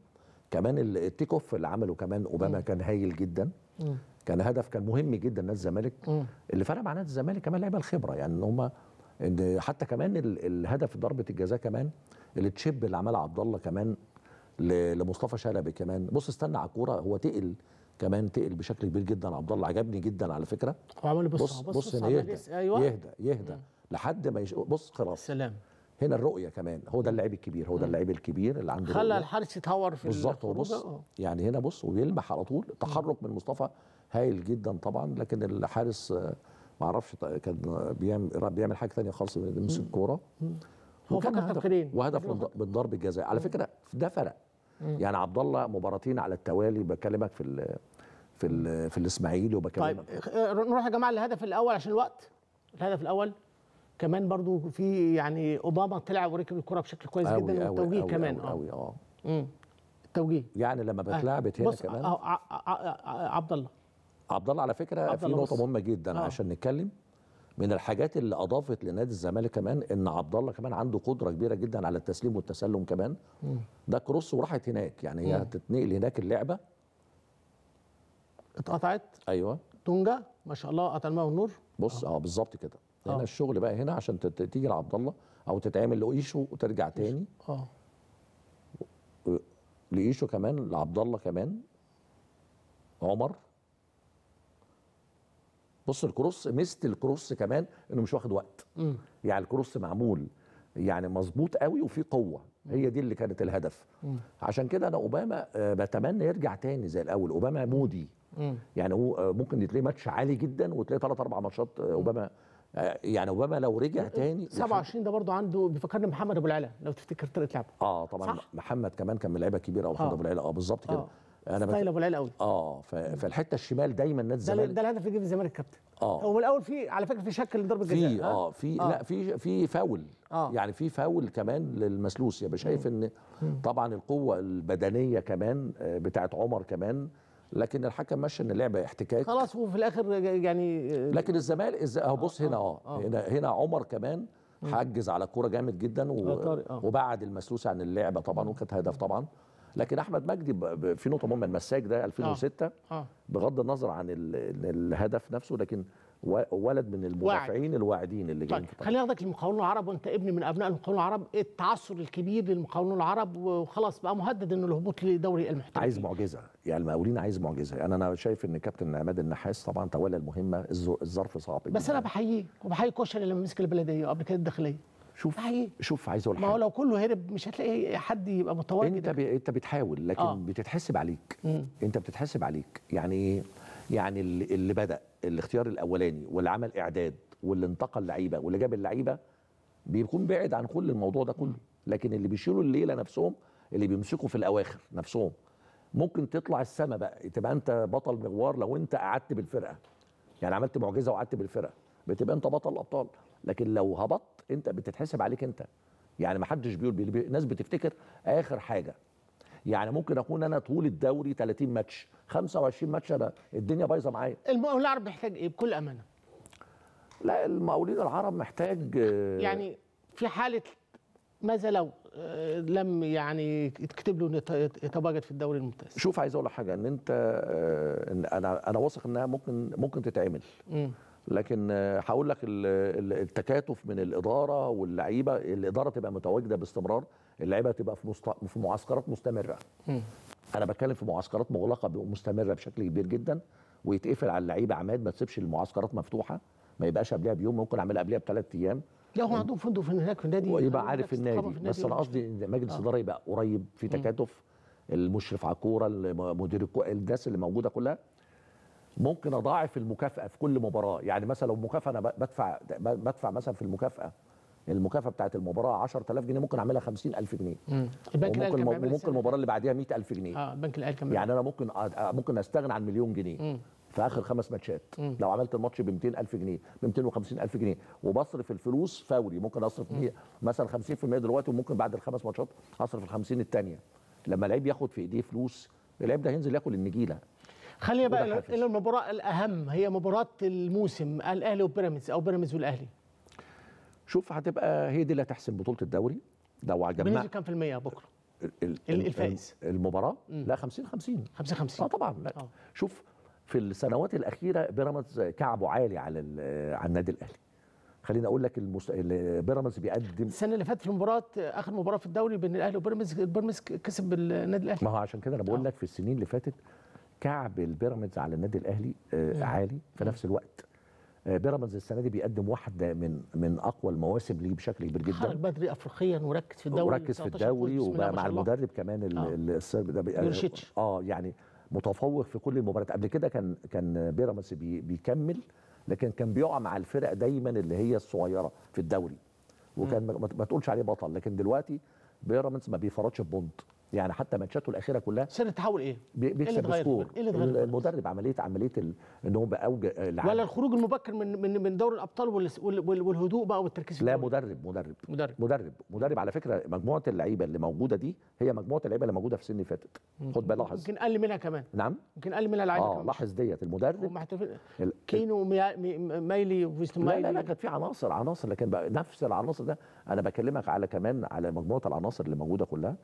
كمان التيك اوف اللي عمله كمان اوباما م. كان هايل جدا م. كان هدف كان مهم جدا نادي الزمالك اللي فرق مع نادي الزمالك كمان لعيبه الخبره يعني ان هم ان حتى كمان الهدف ضربه الجزاء كمان اللي تشيب اللي عملها عبد الله كمان لمصطفى شلبي كمان بص استنى على الكوره هو تقل كمان تقل بشكل كبير جدا عبد الله عجبني جدا على فكره هو عمل بص بص بص, بص, يهدى, أيوة. يهدى يهدى لحد ما يش... بص خلاص سلام هنا الرؤيه كمان هو ده اللعيب الكبير هو ده اللعيب الكبير اللي عنده خلى الحارس يتهور في بالظبط بص يعني هنا بص ويلمح على طول تحرك من مصطفى هايل جدا طبعا لكن الحارس آه، ما اعرفش كان بيعمل بيعمل حاجه ثانيه خالص بيمسك الكوره كان هدف وهدف من ضرب الجزاء على فكره ده فرق يعني عبد الله مباراتين على التوالي بكلمك في الـ في الـ في الاسماعيلي وبكلمك طيب آه، نروح يا جماعه للهدف الاول عشان الوقت الهدف الاول كمان برضو في يعني اوباما طلع وركب الكره بشكل كويس أوي جدا والتوجيه كمان أوي اه اه التوجيه يعني لما بتلعبت هنا كمان عبد الله عبد الله على فكره في نقطه مهمه جدا آه. عشان نتكلم من الحاجات اللي اضافت لنادي الزمالك كمان ان عبد الله كمان عنده قدره كبيره جدا على التسليم والتسلم كمان م. ده كروس وراحت هناك يعني هي هتتنقل هناك اللعبه اتقطعت ايوه تونجا ما شاء الله قطع الماء والنور بص اه, آه بالظبط كده هنا آه. الشغل بقى هنا عشان تيجي لعبد الله او تتعمل لايشو وترجع تاني اه لايشو كمان لعبد الله كمان عمر بص الكروس ميزه الكروس كمان انه مش واخد وقت م. يعني الكروس معمول يعني مظبوط قوي وفي قوه هي دي اللي كانت الهدف م. عشان كده انا اوباما آه، بتمنى يرجع تاني زي الاول اوباما مودي م. يعني هو آه، ممكن يتلاقي ماتش عالي جدا وتلاقي ثلاث اربع ماتشات آه، اوباما يعني اوباما لو رجع تاني 27 ده برضه عنده بيفكرني محمد ابو العلا لو تفتكر طريقه لعبه اه طبعا صح؟ محمد كمان كان من كبيره الكبيره محمد آه. ابو العلا اه بالظبط كده آه. انا ستايل ابو العيال قوي اه فالحته الشمال دايما نادي الزمالك ده الهدف اللي جه من الزمالك كابتن اه هو الاول في على فكره في شكل لضرب الجزاء في اه في آه. لا في في فاول آه. يعني في فاول كمان للمسلوس يبقى شايف ان طبعا القوه البدنيه كمان آه، بتاعت عمر كمان لكن الحكم مشى ان اللعبه احتكاك خلاص وفي الاخر يعني آه، لكن الزمالك اهو بص آه، هنا اه هنا هنا عمر كمان حجز على كوره جامد جدا وبعد المسلوس عن اللعبه طبعا وكانت هدف طبعا لكن احمد مجدي في نقطه مهمه المساج ده 2006 آه. آه. بغض النظر عن الهدف نفسه لكن ولد من المدافعين الواعدين اللي جايين طيب خلينا ناخدك للمقاولون العرب وانت ابن من ابناء المقاولون العرب إيه التعثر الكبير للمقاولون العرب وخلاص بقى مهدد انه الهبوط لدوري المحترفين عايز معجزه يعني المقاولين عايز معجزه يعني انا شايف ان كابتن عماد النحاس طبعا تولى المهمه الظرف صعب بس انا بحييه وبحيي كوشر لما مسك البلديه وقبل كده الداخليه شوف معي. شوف عايز اقول ما هو لو كله هرب مش هتلاقي حد يبقى متواجد انت ب... انت بتحاول لكن آه. بتتحسب عليك مم. انت بتتحسب عليك يعني يعني اللي بدا الاختيار الاولاني واللي عمل اعداد واللي انتقل لعيبه واللي جاب اللعيبه بيكون بعيد عن كل الموضوع ده كله لكن اللي بيشيلوا الليله نفسهم اللي بيمسكوا في الاواخر نفسهم ممكن تطلع السما بقى تبقى انت بطل مغوار لو انت قعدت بالفرقه يعني عملت معجزه وقعدت بالفرقه بتبقى انت بطل ابطال لكن لو هبطت انت بتتحسب عليك انت يعني ما حدش بيقول الناس بتفتكر اخر حاجه يعني ممكن اكون انا طول الدوري 30 ماتش 25 ماتش انا الدنيا بايظه معايا المقاول العرب محتاج ايه بكل امانه لا المقاولين العرب محتاج آه، يعني في حاله ماذا لو آه، لم يعني يتكتب له يتواجد في الدوري الممتاز شوف عايز اقول حاجه ان انت آه، إن انا انا واثق انها ممكن ممكن تتعمل لكن هقول لك التكاتف من الاداره واللعيبه الاداره تبقى متواجده باستمرار اللعيبه تبقى في مست... في معسكرات مستمره م. انا بتكلم في معسكرات مغلقه ومستمره بشكل كبير جدا ويتقفل على اللعيبه عماد ما تسيبش المعسكرات مفتوحه ما يبقاش قبلها بيوم ممكن اعملها قبلها بثلاث ايام لا هو عندهم فندق في هناك في النادي ويبقى عارف النادي بس انا قصدي مجلس آه. الاداره آه. يبقى قريب في تكاتف المشرف على الكوره مدير الناس اللي موجوده كلها ممكن اضاعف المكافاه في كل مباراه يعني مثلا لو مكافاه انا بدفع بدفع مثلا في المكافاه المكافاه بتاعت المباراه 10000 جنيه ممكن اعملها 50000 جنيه مم. البنك كمان الم... وممكن المباراه اللي بعديها 100000 جنيه اه البنك الاهلي كمان يعني انا ممكن أ... ممكن استغنى عن مليون جنيه مم. في اخر خمس ماتشات لو عملت الماتش ب 200000 جنيه ب 250000 جنيه وبصرف الفلوس فوري ممكن اصرف مم. مثلا 50% دلوقتي وممكن بعد الخمس ماتشات اصرف ال 50 الثانيه لما لعيب ياخد في ايديه فلوس اللعيب ده هينزل ياكل النجيله خلينا بقى الى المباراه الاهم هي مباراه الموسم الاهلي وبيراميدز او بيراميدز والاهلي شوف هتبقى هي دي اللي هتحسم بطوله الدوري لو جمعنا كام في المية بكره؟ الفائز المباراه مم. لا 50 50 50 50 اه طبعا لا. أوه. شوف في السنوات الاخيره بيراميدز كعبه عالي على على النادي الاهلي خليني اقول لك المس... بيراميدز بيقدم السنه اللي فاتت في مباراه اخر مباراه في الدوري بين الاهلي وبيراميدز بيراميدز كسب النادي الاهلي ما هو عشان كده انا بقول آه. لك في السنين اللي فاتت كعب البيراميدز على النادي الاهلي آه، عالي في نفس الوقت آه، بيراميدز السنه دي بيقدم واحده من من اقوى المواسم ليه بشكل كبير جدا حرك بدري افريقيا وركز في الدوري وركز في الدوري وبقى مع المدرب كمان الصرب آه. ده اه يعني متفوق في كل المباريات قبل كده كان كان بيراميدز بي بيكمل لكن كان بيقع مع الفرق دايما اللي هي الصغيره في الدوري وكان ما تقولش عليه بطل لكن دلوقتي بيراميدز ما بيفرطش ببونت يعني حتى ماتشاته الاخيره كلها سنه تحول ايه؟, إيه بيكسب إيه سكور إيه المدرب عمليه عمليه ان هو باوج ولا الخروج المبكر من من من دوري الابطال والهدوء بقى والتركيز لا مدرب مدرب مدرب مدرب مدرب على فكره مجموعه اللعيبه اللي موجوده دي هي مجموعه اللعيبه اللي موجوده في سن فاتت خد بالك لاحظ يمكن اقل منها كمان نعم يمكن اقل منها لعيبه اه لاحظ ديت المدرب ال... كينو مايلي مايلي لا لا, لا كانت في عناصر عناصر لكن نفس العناصر ده انا بكلمك على كمان على مجموعه العناصر اللي موجوده كلها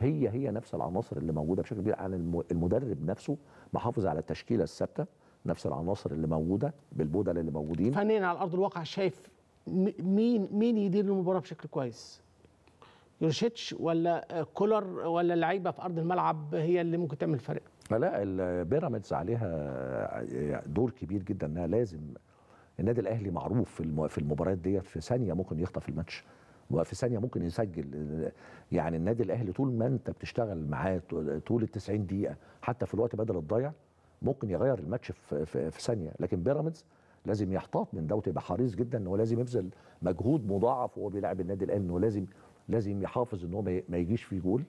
هي هي نفس العناصر اللي موجوده بشكل كبير عن المدرب نفسه محافظ على التشكيله الثابته نفس العناصر اللي موجوده بالبودل اللي موجودين فنيا على ارض الواقع شايف مين مين يدير المباراه بشكل كويس يورشيتش ولا كولر ولا اللعيبه في ارض الملعب هي اللي ممكن تعمل فرق لا البيراميدز عليها دور كبير جدا انها لازم النادي الاهلي معروف في المباريات ديت في ثانيه ممكن يخطف الماتش وفي ثانيه ممكن يسجل يعني النادي الاهلي طول ما انت بتشتغل معاه طول ال 90 دقيقه حتى في الوقت بدل الضيع ممكن يغير الماتش في, في, ثانيه لكن بيراميدز لازم يحتاط من ده يبقى حريص جدا ان هو لازم يبذل مجهود مضاعف وهو بيلعب النادي الاهلي انه لازم لازم يحافظ ان هو ما يجيش فيه جول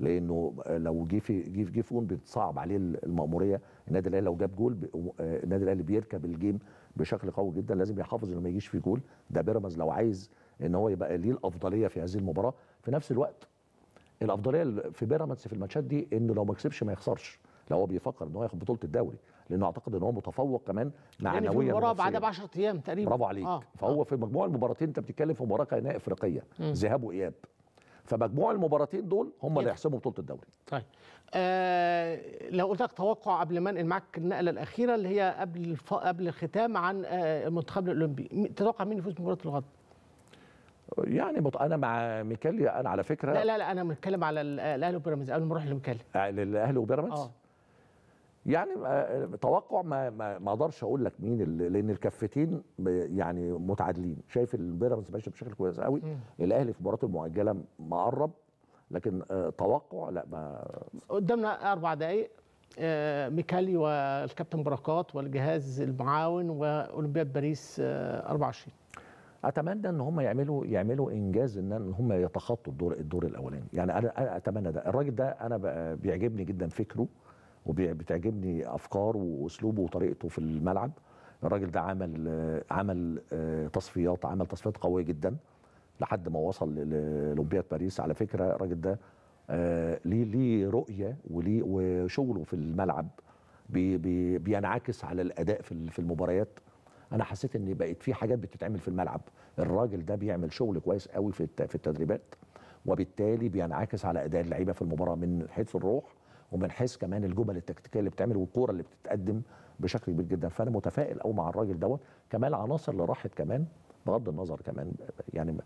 لانه لو جه في جه في جول بتصعب عليه الماموريه النادي الاهلي لو جاب جول النادي الاهلي بيركب الجيم بشكل قوي جدا لازم يحافظ انه ما يجيش فيه جول ده بيراميدز لو عايز ان هو يبقى ليه الافضليه في هذه المباراه في نفس الوقت الافضليه في بيراميدز في الماتشات دي انه لو ما كسبش ما يخسرش لو هو بيفكر ان هو ياخد بطوله الدوري لانه اعتقد ان هو متفوق كمان يعني معنويا يعني المباراه بعدها ب 10 ايام تقريبا برافو عليك آه. فهو آه. في مجموع المباراتين انت بتتكلم في مباراه كانها افريقيه ذهاب واياب فمجموع المباراتين دول هم اللي هيحسموا بطوله الدوري طيب آه لو قلت لك توقع قبل ما انقل معاك النقله الاخيره اللي هي قبل قبل الختام عن آه المنتخب الاولمبي تتوقع مين يفوز بمباراه الغد يعني بط... انا مع ميكالي انا على فكره لا لا لا انا بتكلم على الاهلي وبيراميدز قبل ما اروح لميكالي الاهلي آه، وبيراميدز اه يعني توقع ما ما اقدرش اقول لك مين لان الكفتين يعني متعادلين شايف البيراميدز ماشي بشكل كويس قوي الاهلي في مباراته المؤجله مقرب لكن آه، توقع لا ما قدامنا اربع دقائق آه، ميكالي والكابتن بركات والجهاز المعاون واولمبياد باريس 24 اتمنى ان هم يعملوا يعملوا انجاز ان هم يتخطوا الدور الدور الاولاني يعني انا انا اتمنى ده الراجل ده انا بيعجبني جدا فكره وبتعجبني افكاره واسلوبه وطريقته في الملعب الراجل ده عمل عمل آه، تصفيات عمل تصفيات قويه جدا لحد ما وصل لاولمبياد باريس على فكره الراجل ده آه، ليه ليه رؤيه وليه وشغله في الملعب بينعكس على الاداء في المباريات انا حسيت ان بقت في حاجات بتتعمل في الملعب الراجل ده بيعمل شغل كويس قوي في في التدريبات وبالتالي بينعكس على اداء اللعيبه في المباراه من حيث الروح ومن حيث كمان الجمل التكتيكيه اللي بتعمل والكوره اللي بتتقدم بشكل كبير جدا فانا متفائل قوي مع الراجل دوت كمان العناصر اللي راحت كمان بغض النظر كمان يعني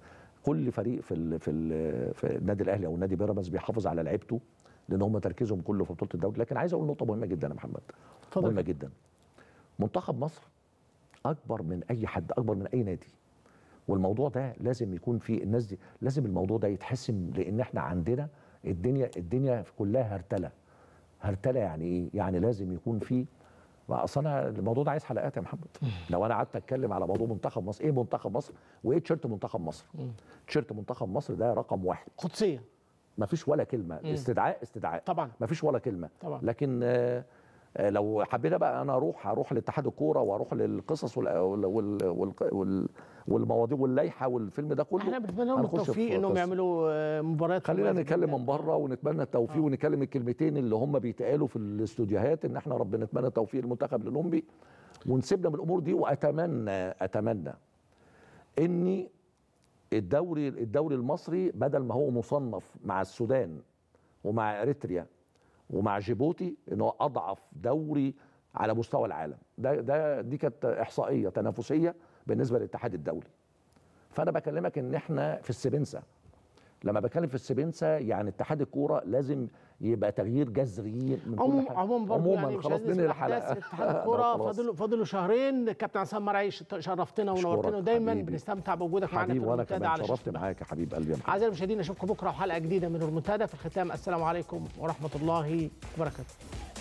كل فريق في ال في, ال في النادي الاهلي او النادي بيراميدز بيحافظ على لعيبته لان هم تركيزهم كله في بطوله الدوري لكن عايز اقول نقطه مهمه جدا يا محمد طبعا. مهمه جدا منتخب مصر اكبر من اي حد اكبر من اي نادي والموضوع ده لازم يكون فيه الناس دي لازم الموضوع ده يتحسم لان احنا عندنا الدنيا الدنيا كلها هرتله هرتله يعني ايه يعني لازم يكون فيه اصل انا الموضوع ده عايز حلقات يا محمد لو انا قعدت اتكلم على موضوع منتخب مصر ايه منتخب مصر وايه تيشيرت منتخب مصر تيشيرت منتخب مصر ده رقم واحد قدسيه مفيش ولا كلمه استدعاء استدعاء طبعا مفيش ولا كلمه طبعا لكن آه آه، لو حبينا بقى انا اروح هروح لاتحاد الكوره واروح للقصص وال وال وال وال والمواضيع واللائحه والفيلم ده كله احنا بنتمنى لهم التوفيق انهم يعملوا آه، مباريات خلينا نتكلم من بره ونتمنى التوفيق آه. ونكلم الكلمتين اللي هم بيتقالوا في الاستوديوهات ان احنا ربنا نتمنى توفيق المنتخب الاولمبي ونسيبنا من الامور دي واتمنى اتمنى اني الدوري الدوري المصري بدل ما هو مصنف مع السودان ومع اريتريا ومع جيبوتي ان هو اضعف دوري على مستوى العالم ده ده دي كانت احصائيه تنافسيه بالنسبه للاتحاد الدولي فانا بكلمك ان احنا في السبنسا لما بتكلم في السبنسا يعني اتحاد الكوره لازم يبقى تغيير جذري من عموم عموما برضه عموما يعني خلاص ننهي الحلقه اتحاد الكوره <laughs> فاضلوا فاضلوا شهرين كابتن عصام مرعي شرفتنا ونورتنا ودايما بنستمتع بوجودك معانا في المنتدى على شرفت معاك يا حبيب قلبي اعزائي المشاهدين اشوفكم بكره وحلقه جديده من المنتدى في الختام السلام عليكم ورحمه الله وبركاته